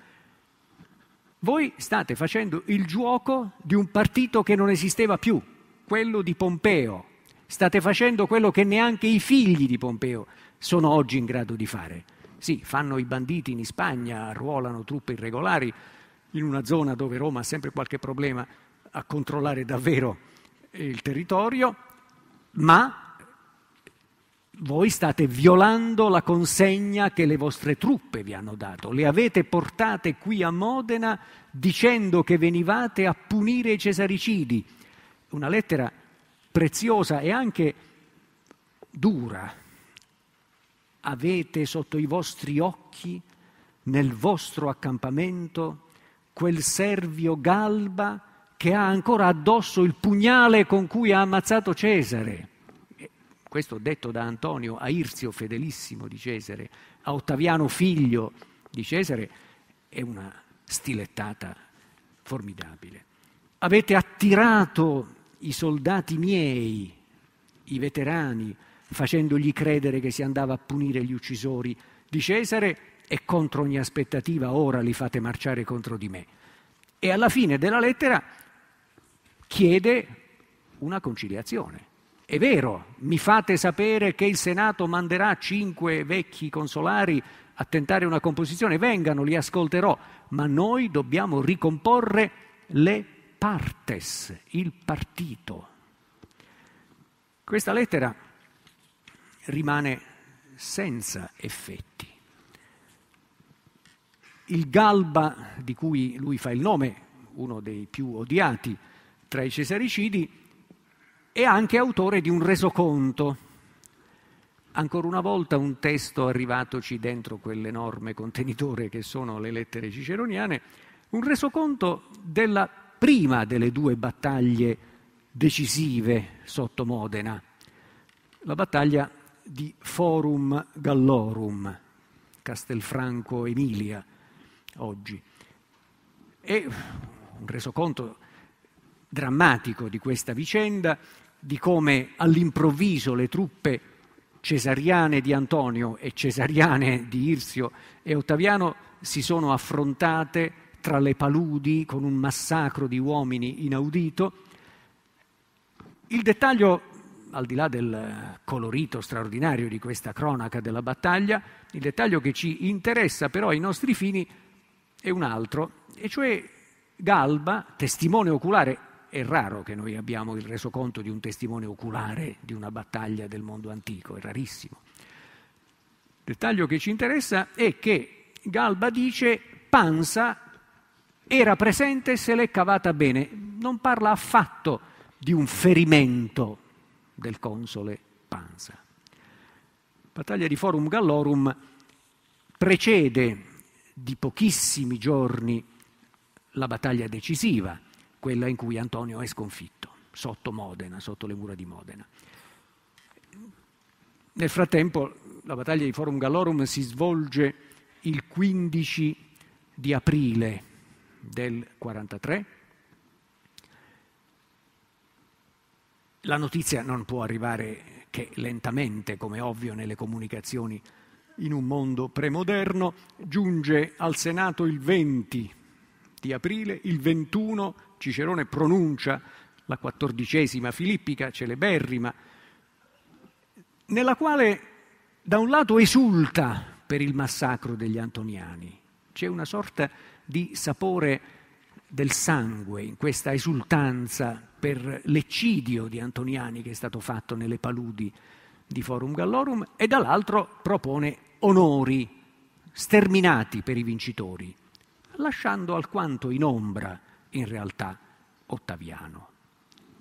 voi state facendo il gioco di un partito che non esisteva più, quello di Pompeo. State facendo quello che neanche i figli di Pompeo sono oggi in grado di fare. Sì, fanno i banditi in Spagna, ruolano truppe irregolari in una zona dove Roma ha sempre qualche problema a controllare davvero il territorio, ma voi state violando la consegna che le vostre truppe vi hanno dato. Le avete portate qui a Modena dicendo che venivate a punire i cesaricidi. Una lettera preziosa e anche dura, avete sotto i vostri occhi, nel vostro accampamento, quel servio Galba che ha ancora addosso il pugnale con cui ha ammazzato Cesare. Eh, questo detto da Antonio a Irzio, fedelissimo di Cesare, a Ottaviano, figlio di Cesare, è una stilettata formidabile. Avete attirato i soldati miei, i veterani, facendogli credere che si andava a punire gli uccisori di Cesare e contro ogni aspettativa ora li fate marciare contro di me. E alla fine della lettera chiede una conciliazione. È vero, mi fate sapere che il Senato manderà cinque vecchi consolari a tentare una composizione, vengano, li ascolterò, ma noi dobbiamo ricomporre le partes, il partito. Questa lettera rimane senza effetti. Il Galba, di cui lui fa il nome, uno dei più odiati tra i cesaricidi, è anche autore di un resoconto. Ancora una volta un testo arrivatoci dentro quell'enorme contenitore che sono le lettere ciceroniane, un resoconto della prima delle due battaglie decisive sotto Modena, la battaglia di Forum Gallorum, Castelfranco Emilia, oggi. E un resoconto drammatico di questa vicenda, di come all'improvviso le truppe cesariane di Antonio e cesariane di Irsio e Ottaviano si sono affrontate tra le paludi con un massacro di uomini inaudito. Il dettaglio al di là del colorito straordinario di questa cronaca della battaglia, il dettaglio che ci interessa però ai nostri fini è un altro, e cioè Galba, testimone oculare, è raro che noi abbiamo il resoconto di un testimone oculare di una battaglia del mondo antico, è rarissimo. Il dettaglio che ci interessa è che Galba dice Pansa era presente e se l'è cavata bene, non parla affatto di un ferimento del console Panza. Battaglia di Forum Gallorum precede di pochissimi giorni la battaglia decisiva, quella in cui Antonio è sconfitto sotto Modena, sotto le mura di Modena. Nel frattempo la battaglia di Forum Gallorum si svolge il 15 di aprile del 1943 La notizia non può arrivare che lentamente, come ovvio nelle comunicazioni in un mondo premoderno, giunge al Senato il 20 di aprile, il 21 Cicerone pronuncia la quattordicesima filippica, celeberrima, nella quale da un lato esulta per il massacro degli antoniani, c'è una sorta di sapore del sangue in questa esultanza per l'eccidio di Antoniani che è stato fatto nelle paludi di Forum Gallorum e dall'altro propone onori sterminati per i vincitori, lasciando alquanto in ombra in realtà Ottaviano.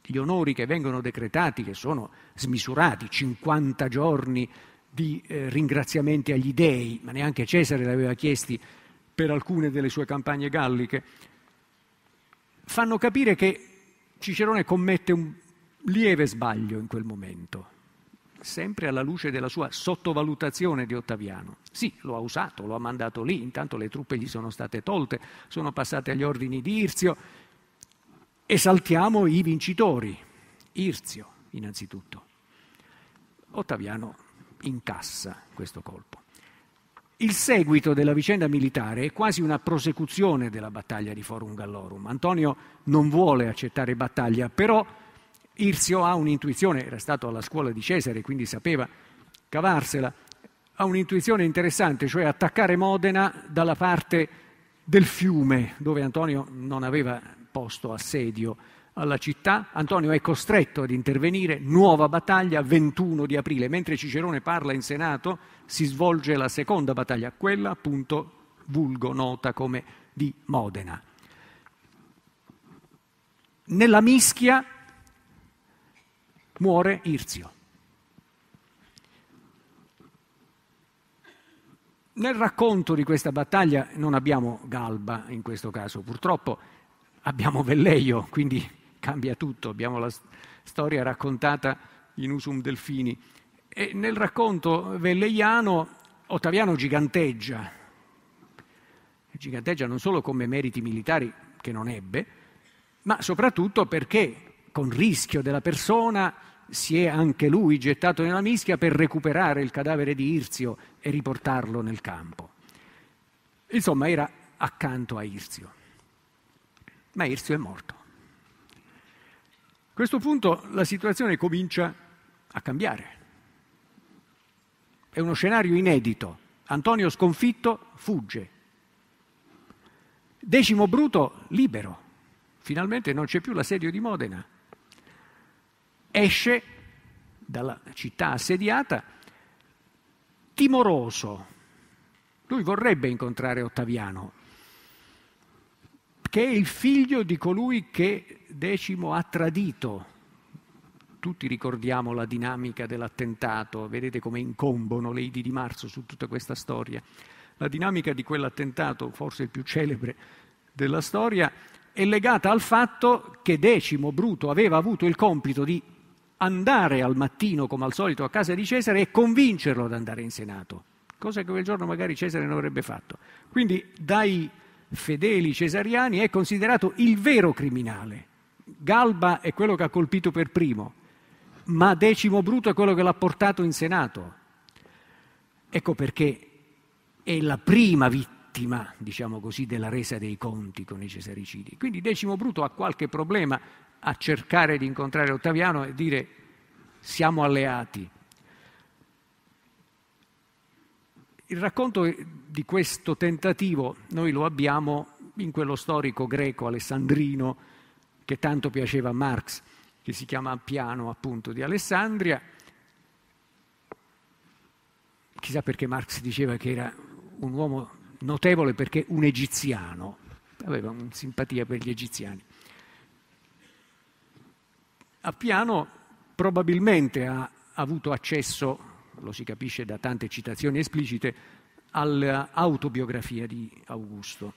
Gli onori che vengono decretati, che sono smisurati, 50 giorni di eh, ringraziamenti agli dei, ma neanche Cesare l'aveva chiesti per alcune delle sue campagne galliche, fanno capire che Cicerone commette un lieve sbaglio in quel momento, sempre alla luce della sua sottovalutazione di Ottaviano. Sì, lo ha usato, lo ha mandato lì, intanto le truppe gli sono state tolte, sono passate agli ordini di Irzio. Esaltiamo i vincitori, Irzio innanzitutto. Ottaviano incassa questo colpo. Il seguito della vicenda militare è quasi una prosecuzione della battaglia di Forum Gallorum. Antonio non vuole accettare battaglia, però Irzio ha un'intuizione, era stato alla scuola di Cesare, quindi sapeva cavarsela, ha un'intuizione interessante, cioè attaccare Modena dalla parte del fiume, dove Antonio non aveva posto assedio alla città, Antonio è costretto ad intervenire, nuova battaglia 21 di aprile, mentre Cicerone parla in Senato si svolge la seconda battaglia, quella appunto vulgo nota come di Modena. Nella mischia muore Irzio. Nel racconto di questa battaglia non abbiamo Galba in questo caso, purtroppo abbiamo Velleio, quindi cambia tutto. Abbiamo la storia raccontata in Usum Delfini. E nel racconto velleiano Ottaviano giganteggia, giganteggia non solo come meriti militari che non ebbe, ma soprattutto perché con rischio della persona si è anche lui gettato nella mischia per recuperare il cadavere di Irzio e riportarlo nel campo. Insomma, era accanto a Irzio. Ma Irzio è morto. A questo punto la situazione comincia a cambiare. È uno scenario inedito. Antonio sconfitto fugge. Decimo Bruto libero. Finalmente non c'è più l'assedio di Modena. Esce dalla città assediata timoroso. Lui vorrebbe incontrare Ottaviano, che è il figlio di colui che Decimo ha tradito. Tutti ricordiamo la dinamica dell'attentato, vedete come incombono le Idi di marzo su tutta questa storia. La dinamica di quell'attentato, forse il più celebre della storia, è legata al fatto che Decimo Bruto aveva avuto il compito di andare al mattino, come al solito, a casa di Cesare e convincerlo ad andare in Senato, cosa che quel giorno magari Cesare non avrebbe fatto. Quindi dai fedeli cesariani è considerato il vero criminale, Galba è quello che ha colpito per primo, ma Decimo Bruto è quello che l'ha portato in Senato. Ecco perché è la prima vittima, diciamo così, della resa dei conti con i cesaricidi. Quindi Decimo Bruto ha qualche problema a cercare di incontrare Ottaviano e dire siamo alleati. Il racconto di questo tentativo noi lo abbiamo in quello storico greco alessandrino che tanto piaceva a Marx, che si chiama Piano appunto di Alessandria. Chissà perché Marx diceva che era un uomo notevole perché un egiziano, aveva una simpatia per gli egiziani. A Piano probabilmente ha avuto accesso, lo si capisce da tante citazioni esplicite, all'autobiografia di Augusto.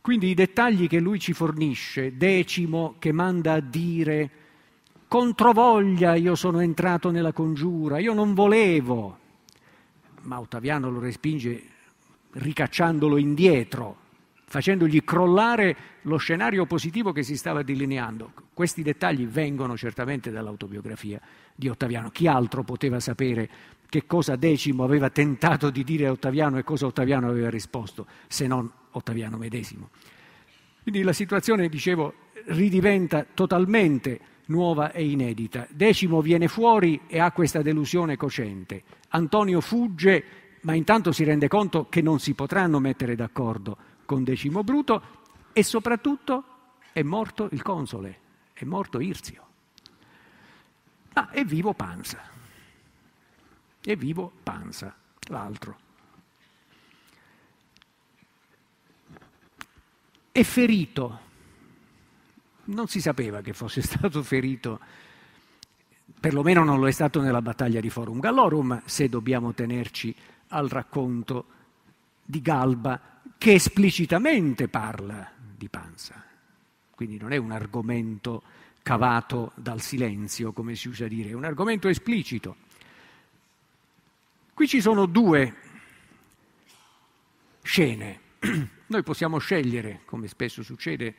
Quindi i dettagli che lui ci fornisce, decimo che manda a dire, controvoglia io sono entrato nella congiura, io non volevo, ma Ottaviano lo respinge ricacciandolo indietro, facendogli crollare lo scenario positivo che si stava delineando. Questi dettagli vengono certamente dall'autobiografia di Ottaviano. Chi altro poteva sapere che cosa Decimo aveva tentato di dire a Ottaviano e cosa Ottaviano aveva risposto, se non Ottaviano medesimo. Quindi la situazione, dicevo, ridiventa totalmente nuova e inedita. Decimo viene fuori e ha questa delusione cocente. Antonio fugge, ma intanto si rende conto che non si potranno mettere d'accordo con Decimo Bruto e soprattutto è morto il console, è morto Irzio. Ma ah, è vivo Panza. È vivo Panza, l'altro. e ferito. Non si sapeva che fosse [laughs] stato ferito, perlomeno non lo è stato nella battaglia di Forum Gallorum, se dobbiamo tenerci al racconto di Galba che esplicitamente parla di panza. Quindi non è un argomento cavato dal silenzio, come si usa dire, è un argomento esplicito. Qui ci sono due scene. [clears throat] Noi possiamo scegliere, come spesso succede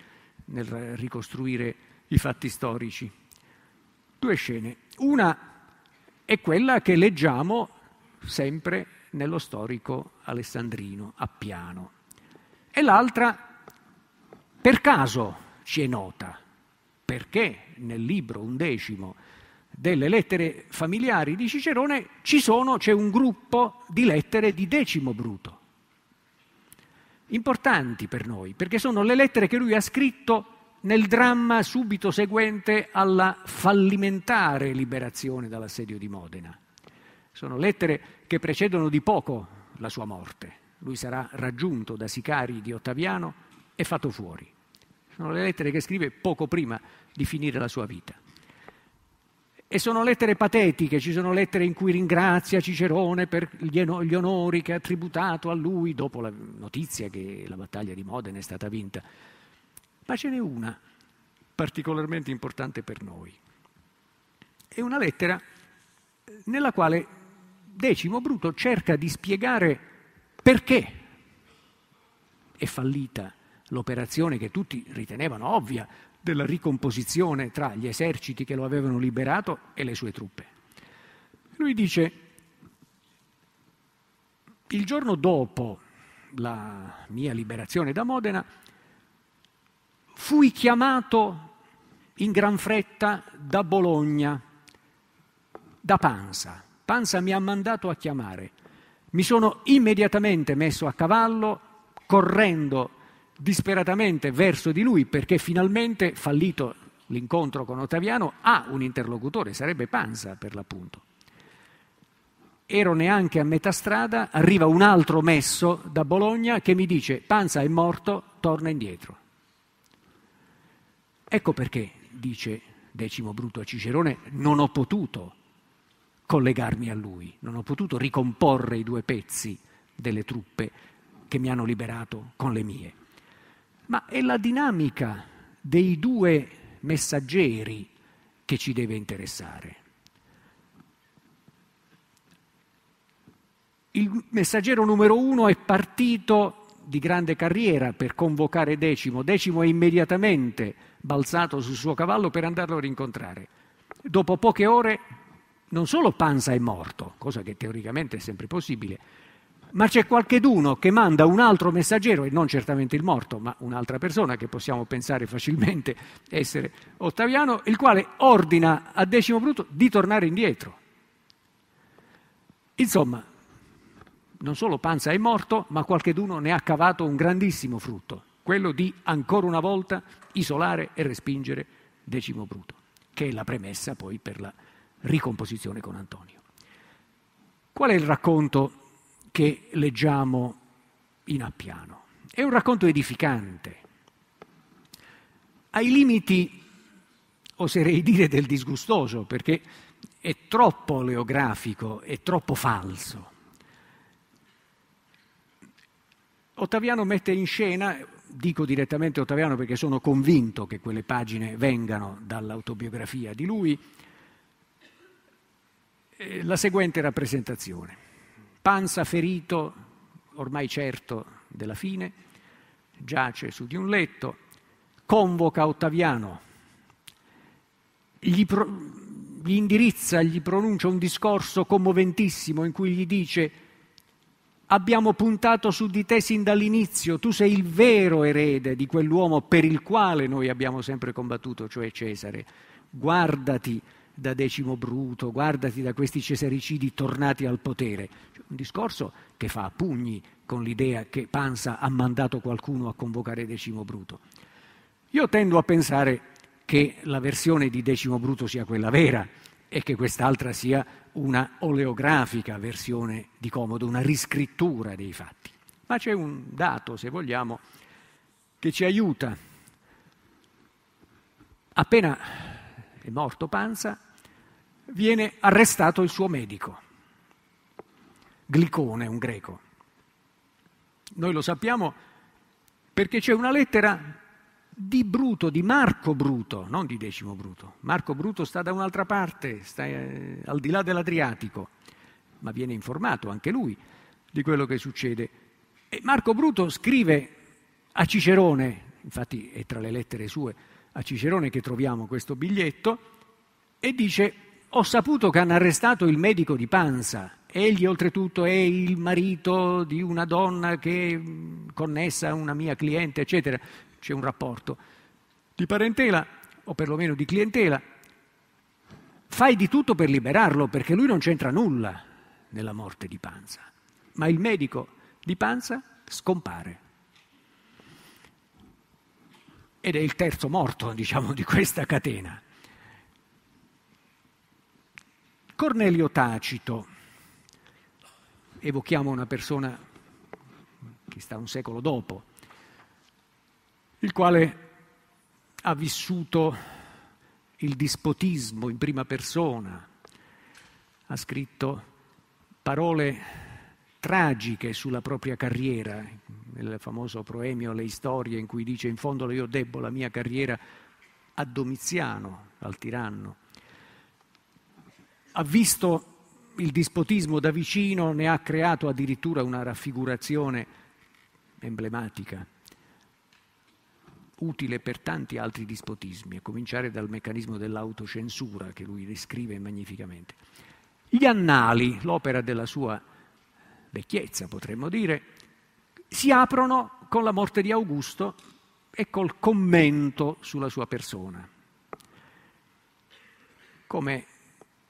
nel ricostruire i fatti storici, due scene. Una è quella che leggiamo sempre nello storico alessandrino Appiano e l'altra per caso ci è nota, perché nel libro undecimo delle lettere familiari di Cicerone c'è un gruppo di lettere di Decimo Bruto importanti per noi, perché sono le lettere che lui ha scritto nel dramma subito seguente alla fallimentare liberazione dall'assedio di Modena. Sono lettere che precedono di poco la sua morte. Lui sarà raggiunto da sicari di Ottaviano e fatto fuori. Sono le lettere che scrive poco prima di finire la sua vita. E sono lettere patetiche, ci sono lettere in cui ringrazia Cicerone per gli onori che ha tributato a lui dopo la notizia che la battaglia di Modena è stata vinta. Ma ce n'è una particolarmente importante per noi. È una lettera nella quale Decimo Bruto cerca di spiegare perché è fallita l'operazione che tutti ritenevano ovvia, della ricomposizione tra gli eserciti che lo avevano liberato e le sue truppe. Lui dice, il giorno dopo la mia liberazione da Modena, fui chiamato in gran fretta da Bologna, da Panza. Panza mi ha mandato a chiamare. Mi sono immediatamente messo a cavallo, correndo disperatamente verso di lui perché finalmente, fallito l'incontro con Ottaviano, ha un interlocutore, sarebbe Panza per l'appunto. Ero neanche a metà strada, arriva un altro messo da Bologna che mi dice Panza è morto, torna indietro. Ecco perché, dice Decimo Bruto a Cicerone, non ho potuto collegarmi a lui, non ho potuto ricomporre i due pezzi delle truppe che mi hanno liberato con le mie ma è la dinamica dei due messaggeri che ci deve interessare. Il messaggero numero uno è partito di grande carriera per convocare Decimo. Decimo è immediatamente balzato sul suo cavallo per andarlo a rincontrare. Dopo poche ore non solo Panza è morto, cosa che teoricamente è sempre possibile, ma c'è qualcheduno che manda un altro messaggero, e non certamente il morto, ma un'altra persona che possiamo pensare facilmente essere Ottaviano, il quale ordina a Decimo Bruto di tornare indietro. Insomma, non solo Panza è morto, ma qualcheduno ne ha cavato un grandissimo frutto, quello di ancora una volta isolare e respingere Decimo Bruto, che è la premessa poi per la ricomposizione con Antonio. Qual è il racconto che leggiamo in Appiano. È un racconto edificante, ai limiti, oserei dire, del disgustoso, perché è troppo oleografico, è troppo falso. Ottaviano mette in scena, dico direttamente Ottaviano perché sono convinto che quelle pagine vengano dall'autobiografia di lui, eh, la seguente rappresentazione. Panza ferito, ormai certo della fine, giace su di un letto, convoca Ottaviano, gli, pro, gli indirizza, gli pronuncia un discorso commoventissimo in cui gli dice abbiamo puntato su di te sin dall'inizio, tu sei il vero erede di quell'uomo per il quale noi abbiamo sempre combattuto, cioè Cesare. Guardati da Decimo Bruto, guardati da questi cesaricidi tornati al potere. Un discorso che fa a pugni con l'idea che Panza ha mandato qualcuno a convocare Decimo Bruto. Io tendo a pensare che la versione di Decimo Bruto sia quella vera e che quest'altra sia una oleografica versione di Comodo, una riscrittura dei fatti. Ma c'è un dato, se vogliamo, che ci aiuta. Appena è morto Panza, viene arrestato il suo medico Glicone, un greco. Noi lo sappiamo perché c'è una lettera di Bruto, di Marco Bruto, non di Decimo Bruto. Marco Bruto sta da un'altra parte, sta eh, al di là dell'Adriatico, ma viene informato anche lui di quello che succede. E Marco Bruto scrive a Cicerone, infatti è tra le lettere sue a Cicerone che troviamo questo biglietto, e dice ho saputo che hanno arrestato il medico di Panza, Egli oltretutto è il marito di una donna che è connessa a una mia cliente, eccetera. C'è un rapporto di parentela o perlomeno di clientela. Fai di tutto per liberarlo perché lui non c'entra nulla nella morte di panza, ma il medico di panza scompare. Ed è il terzo morto, diciamo, di questa catena. Cornelio Tacito evochiamo una persona che sta un secolo dopo, il quale ha vissuto il dispotismo in prima persona, ha scritto parole tragiche sulla propria carriera, nel famoso proemio Le Storie in cui dice in fondo io debbo la mia carriera a Domiziano, al tiranno. Ha visto il dispotismo da vicino ne ha creato addirittura una raffigurazione emblematica, utile per tanti altri dispotismi, a cominciare dal meccanismo dell'autocensura che lui descrive magnificamente. Gli annali, l'opera della sua vecchiezza potremmo dire, si aprono con la morte di Augusto e col commento sulla sua persona. Come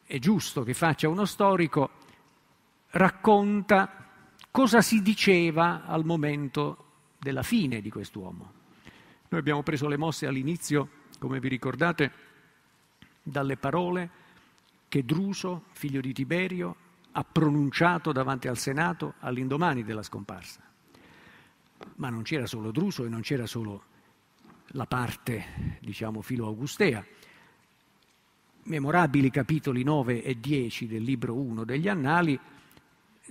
è giusto che faccia uno storico, racconta cosa si diceva al momento della fine di quest'uomo. Noi abbiamo preso le mosse all'inizio, come vi ricordate, dalle parole che Druso, figlio di Tiberio, ha pronunciato davanti al Senato all'indomani della scomparsa. Ma non c'era solo Druso e non c'era solo la parte, diciamo, filo-augustea memorabili capitoli 9 e 10 del libro 1 degli Annali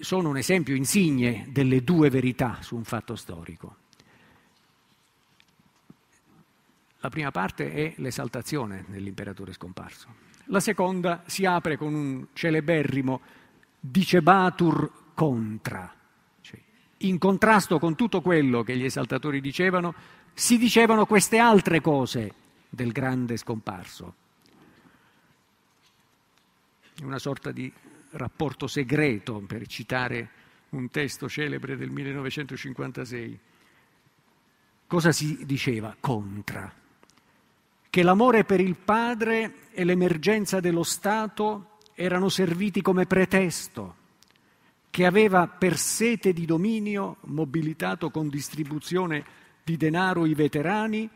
sono un esempio insigne delle due verità su un fatto storico. La prima parte è l'esaltazione dell'imperatore scomparso. La seconda si apre con un celeberrimo dicebatur contra, cioè in contrasto con tutto quello che gli esaltatori dicevano, si dicevano queste altre cose del grande scomparso una sorta di rapporto segreto, per citare un testo celebre del 1956. Cosa si diceva contra? Che l'amore per il padre e l'emergenza dello Stato erano serviti come pretesto, che aveva per sete di dominio mobilitato con distribuzione di denaro i veterani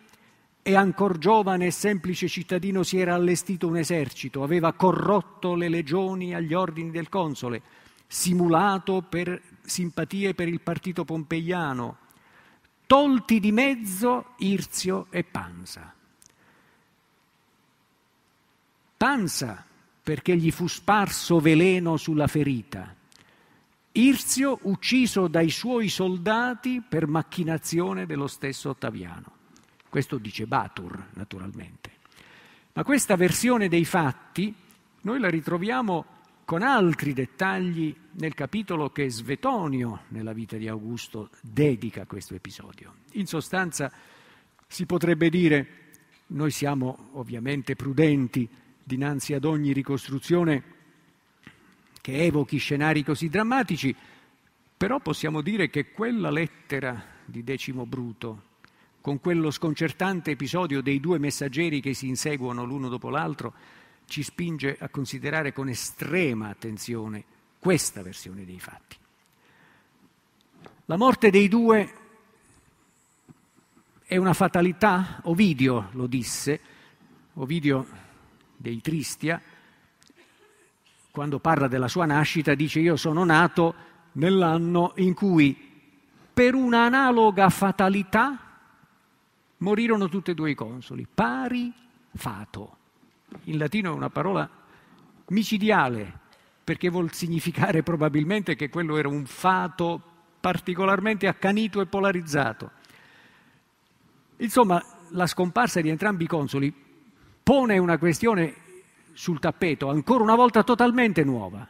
e ancor giovane e semplice cittadino si era allestito un esercito, aveva corrotto le legioni agli ordini del console, simulato per simpatie per il partito pompeiano, tolti di mezzo Irzio e Panza. Panza perché gli fu sparso veleno sulla ferita. Irzio ucciso dai suoi soldati per macchinazione dello stesso Ottaviano. Questo dice Batur, naturalmente. Ma questa versione dei fatti noi la ritroviamo con altri dettagli nel capitolo che Svetonio nella vita di Augusto dedica a questo episodio. In sostanza si potrebbe dire, noi siamo ovviamente prudenti dinanzi ad ogni ricostruzione che evochi scenari così drammatici, però possiamo dire che quella lettera di Decimo Bruto con quello sconcertante episodio dei due messaggeri che si inseguono l'uno dopo l'altro, ci spinge a considerare con estrema attenzione questa versione dei fatti. La morte dei due è una fatalità, Ovidio lo disse, Ovidio dei Tristia, quando parla della sua nascita dice io sono nato nell'anno in cui per un'analoga fatalità morirono tutti e due i consoli. Pari fato. In latino è una parola micidiale, perché vuol significare probabilmente che quello era un fato particolarmente accanito e polarizzato. Insomma, la scomparsa di entrambi i consoli pone una questione sul tappeto, ancora una volta totalmente nuova.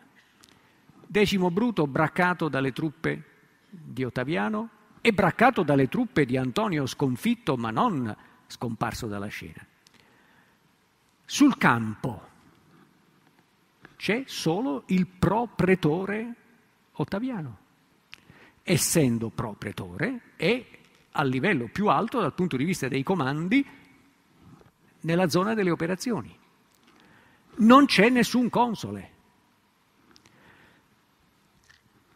Decimo Bruto braccato dalle truppe di Ottaviano, e braccato dalle truppe di Antonio sconfitto ma non scomparso dalla scena. Sul campo c'è solo il pro pretore Ottaviano. Essendo pro pretore è a livello più alto dal punto di vista dei comandi nella zona delle operazioni. Non c'è nessun console.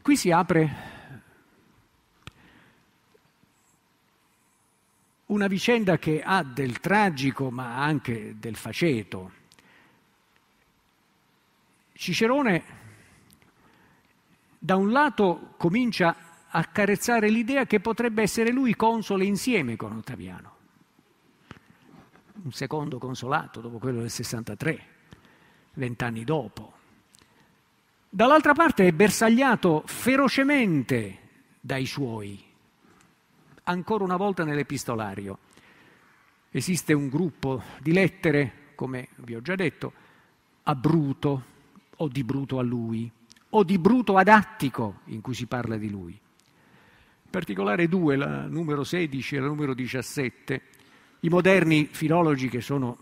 Qui si apre Una vicenda che ha del tragico ma anche del faceto. Cicerone da un lato comincia a carezzare l'idea che potrebbe essere lui console insieme con Ottaviano, un secondo consolato dopo quello del 63, vent'anni dopo. Dall'altra parte è bersagliato ferocemente dai suoi, ancora una volta nell'epistolario. Esiste un gruppo di lettere, come vi ho già detto, a Bruto o di Bruto a lui o di Bruto ad Attico in cui si parla di lui. In particolare due, la numero 16 e la numero 17, i moderni filologi che sono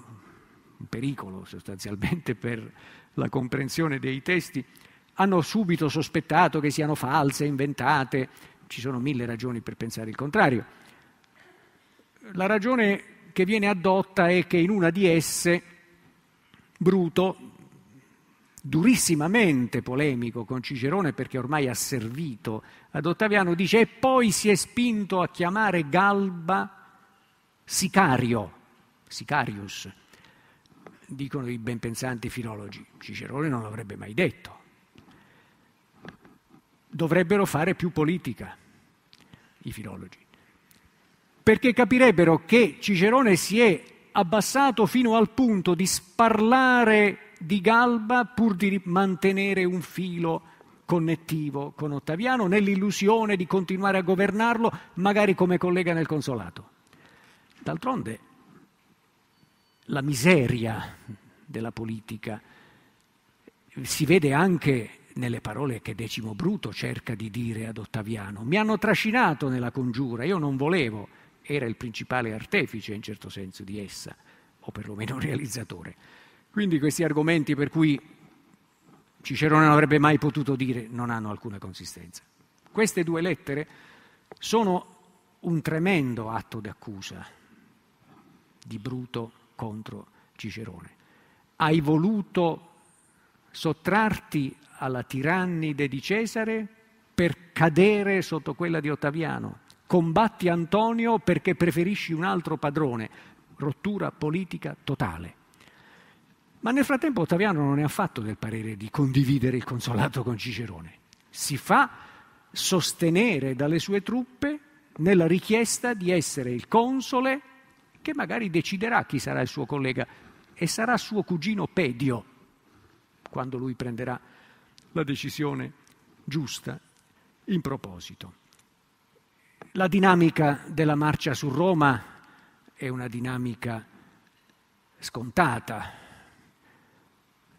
un pericolo sostanzialmente [laughs] per la comprensione dei testi, hanno subito sospettato che siano false, inventate, ci sono mille ragioni per pensare il contrario. La ragione che viene adotta è che in una di esse Bruto, durissimamente polemico con Cicerone perché ormai ha servito ad Ottaviano, dice e poi si è spinto a chiamare Galba sicario, sicarius, dicono i benpensanti filologi. Cicerone non l'avrebbe mai detto dovrebbero fare più politica, i filologi, perché capirebbero che Cicerone si è abbassato fino al punto di sparlare di Galba pur di mantenere un filo connettivo con Ottaviano, nell'illusione di continuare a governarlo, magari come collega nel consolato. D'altronde, la miseria della politica si vede anche nelle parole che Decimo Bruto cerca di dire ad Ottaviano. Mi hanno trascinato nella congiura, io non volevo, era il principale artefice in certo senso di essa, o perlomeno [laughs] realizzatore. Quindi questi argomenti per cui Cicerone non avrebbe mai potuto dire non hanno alcuna consistenza. Queste due lettere sono un tremendo atto d'accusa di Bruto contro Cicerone. Hai voluto sottrarti alla tirannide di Cesare per cadere sotto quella di Ottaviano. Combatti Antonio perché preferisci un altro padrone. Rottura politica totale. Ma nel frattempo Ottaviano non è affatto del parere di condividere il consolato con Cicerone. Si fa sostenere dalle sue truppe nella richiesta di essere il console che magari deciderà chi sarà il suo collega e sarà suo cugino Pedio quando lui prenderà la decisione giusta in proposito. La dinamica della marcia su Roma è una dinamica scontata.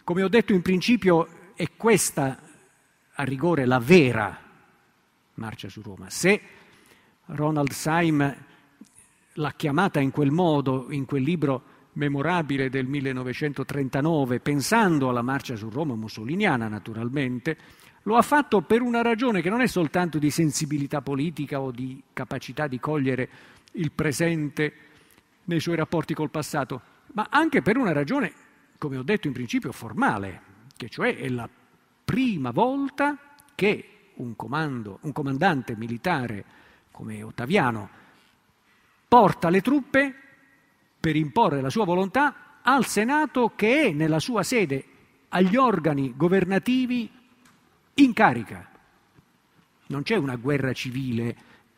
Come ho detto in principio è questa a rigore la vera marcia su Roma. Se Ronald Syme l'ha chiamata in quel modo in quel libro memorabile del 1939, pensando alla marcia su Roma mussoliniana naturalmente, lo ha fatto per una ragione che non è soltanto di sensibilità politica o di capacità di cogliere il presente nei suoi rapporti col passato, ma anche per una ragione, come ho detto in principio, formale, che cioè è la prima volta che un, comando, un comandante militare come Ottaviano porta le truppe per imporre la sua volontà al Senato che è nella sua sede, agli organi governativi in carica. Non c'è una guerra civile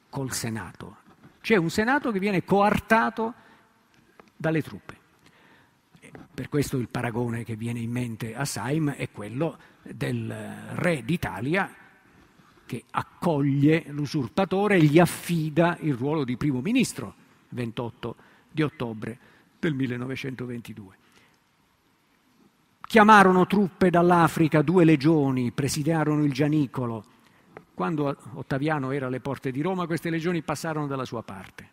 col Senato, c'è un Senato che viene coartato dalle truppe. Per questo il paragone che viene in mente a Saim è quello del re d'Italia che accoglie l'usurpatore e gli affida il ruolo di primo ministro, 28 di ottobre del 1922. Chiamarono truppe dall'Africa, due legioni, presidiarono il Gianicolo. Quando Ottaviano era alle porte di Roma, queste legioni passarono dalla sua parte.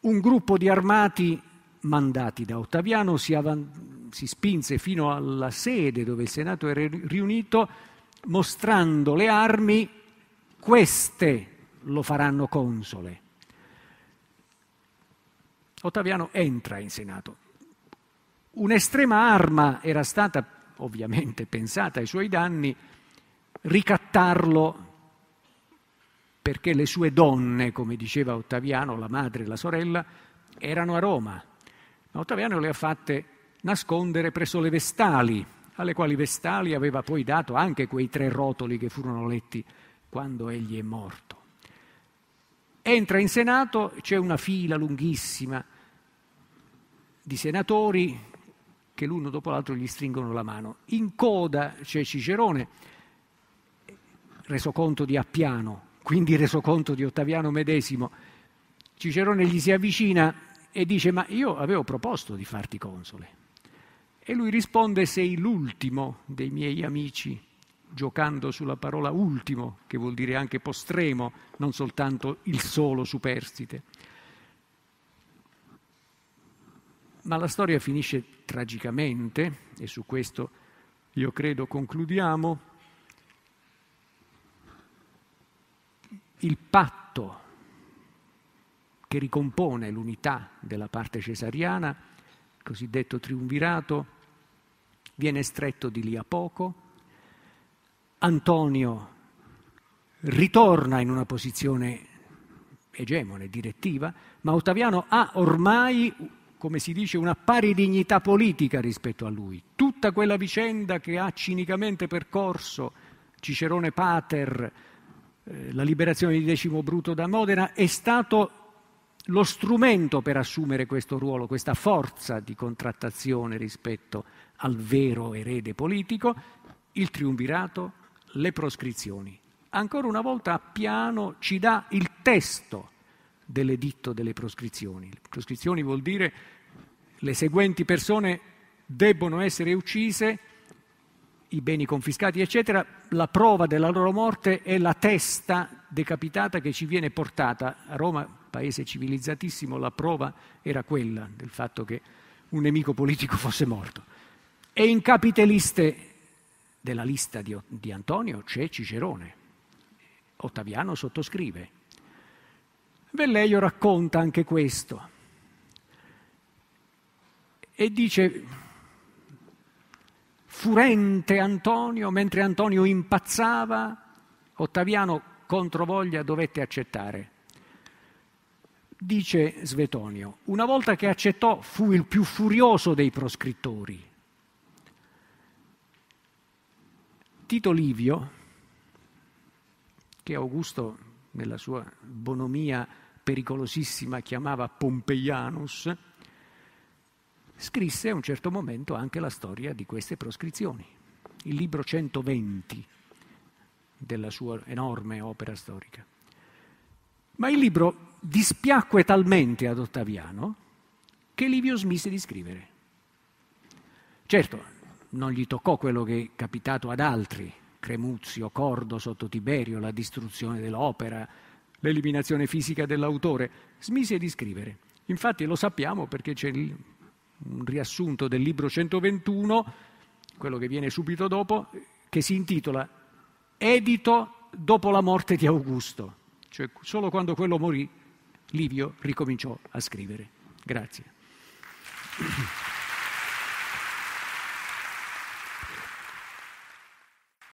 Un gruppo di armati mandati da Ottaviano si, avan- si spinse fino alla sede dove il Senato era riunito, mostrando le armi, queste lo faranno console. Ottaviano entra in Senato. Un'estrema arma era stata ovviamente pensata ai suoi danni, ricattarlo perché le sue donne, come diceva Ottaviano, la madre e la sorella, erano a Roma. Ma Ottaviano le ha fatte nascondere presso le Vestali, alle quali Vestali aveva poi dato anche quei tre rotoli che furono letti quando egli è morto. Entra in Senato, c'è una fila lunghissima di senatori che l'uno dopo l'altro gli stringono la mano. In coda c'è Cicerone, resoconto di Appiano, quindi resoconto di Ottaviano medesimo. Cicerone gli si avvicina e dice ma io avevo proposto di farti console. E lui risponde sei l'ultimo dei miei amici, giocando sulla parola ultimo, che vuol dire anche postremo, non soltanto il solo superstite. ma la storia finisce tragicamente, e su questo io credo concludiamo, il patto che ricompone l'unità della parte cesariana, cosiddetto triunvirato, viene stretto di lì a poco, Antonio ritorna in una posizione egemone, direttiva, ma Ottaviano ha ormai come si dice, una pari dignità politica rispetto a lui. Tutta quella vicenda che ha cinicamente percorso Cicerone Pater, eh, la liberazione di Decimo Bruto da Modena, è stato lo strumento per assumere questo ruolo, questa forza di contrattazione rispetto al vero erede politico, il triumvirato, le proscrizioni. Ancora una volta Appiano ci dà il testo dell'editto delle proscrizioni. Le proscrizioni vuol dire le seguenti persone debbono essere uccise, i beni confiscati, eccetera. La prova della loro morte è la testa decapitata che ci viene portata. A Roma, paese civilizzatissimo, la prova era quella del fatto che un nemico politico [laughs] fosse morto. E in capiteliste della lista di, di Antonio c'è Cicerone. Ottaviano sottoscrive Velleio racconta anche questo e dice, furente Antonio, mentre Antonio impazzava, Ottaviano controvoglia dovette accettare. Dice Svetonio, una volta che accettò fu il più furioso dei proscrittori. Tito Livio, che Augusto nella sua bonomia pericolosissima chiamava Pompeianus, scrisse a un certo momento anche la storia di queste proscrizioni. Il libro 120 della sua enorme opera storica. Ma il libro dispiacque talmente ad Ottaviano che Livio smise di scrivere. Certo, non gli toccò quello che è capitato ad altri, Cremuzio, Cordo sotto Tiberio, la distruzione dell'opera, l'eliminazione fisica dell'autore, smise di scrivere. Infatti lo sappiamo perché c'è un riassunto del libro 121, quello che viene subito dopo, che si intitola Edito dopo la morte di Augusto, cioè solo quando quello morì Livio ricominciò a scrivere. Grazie.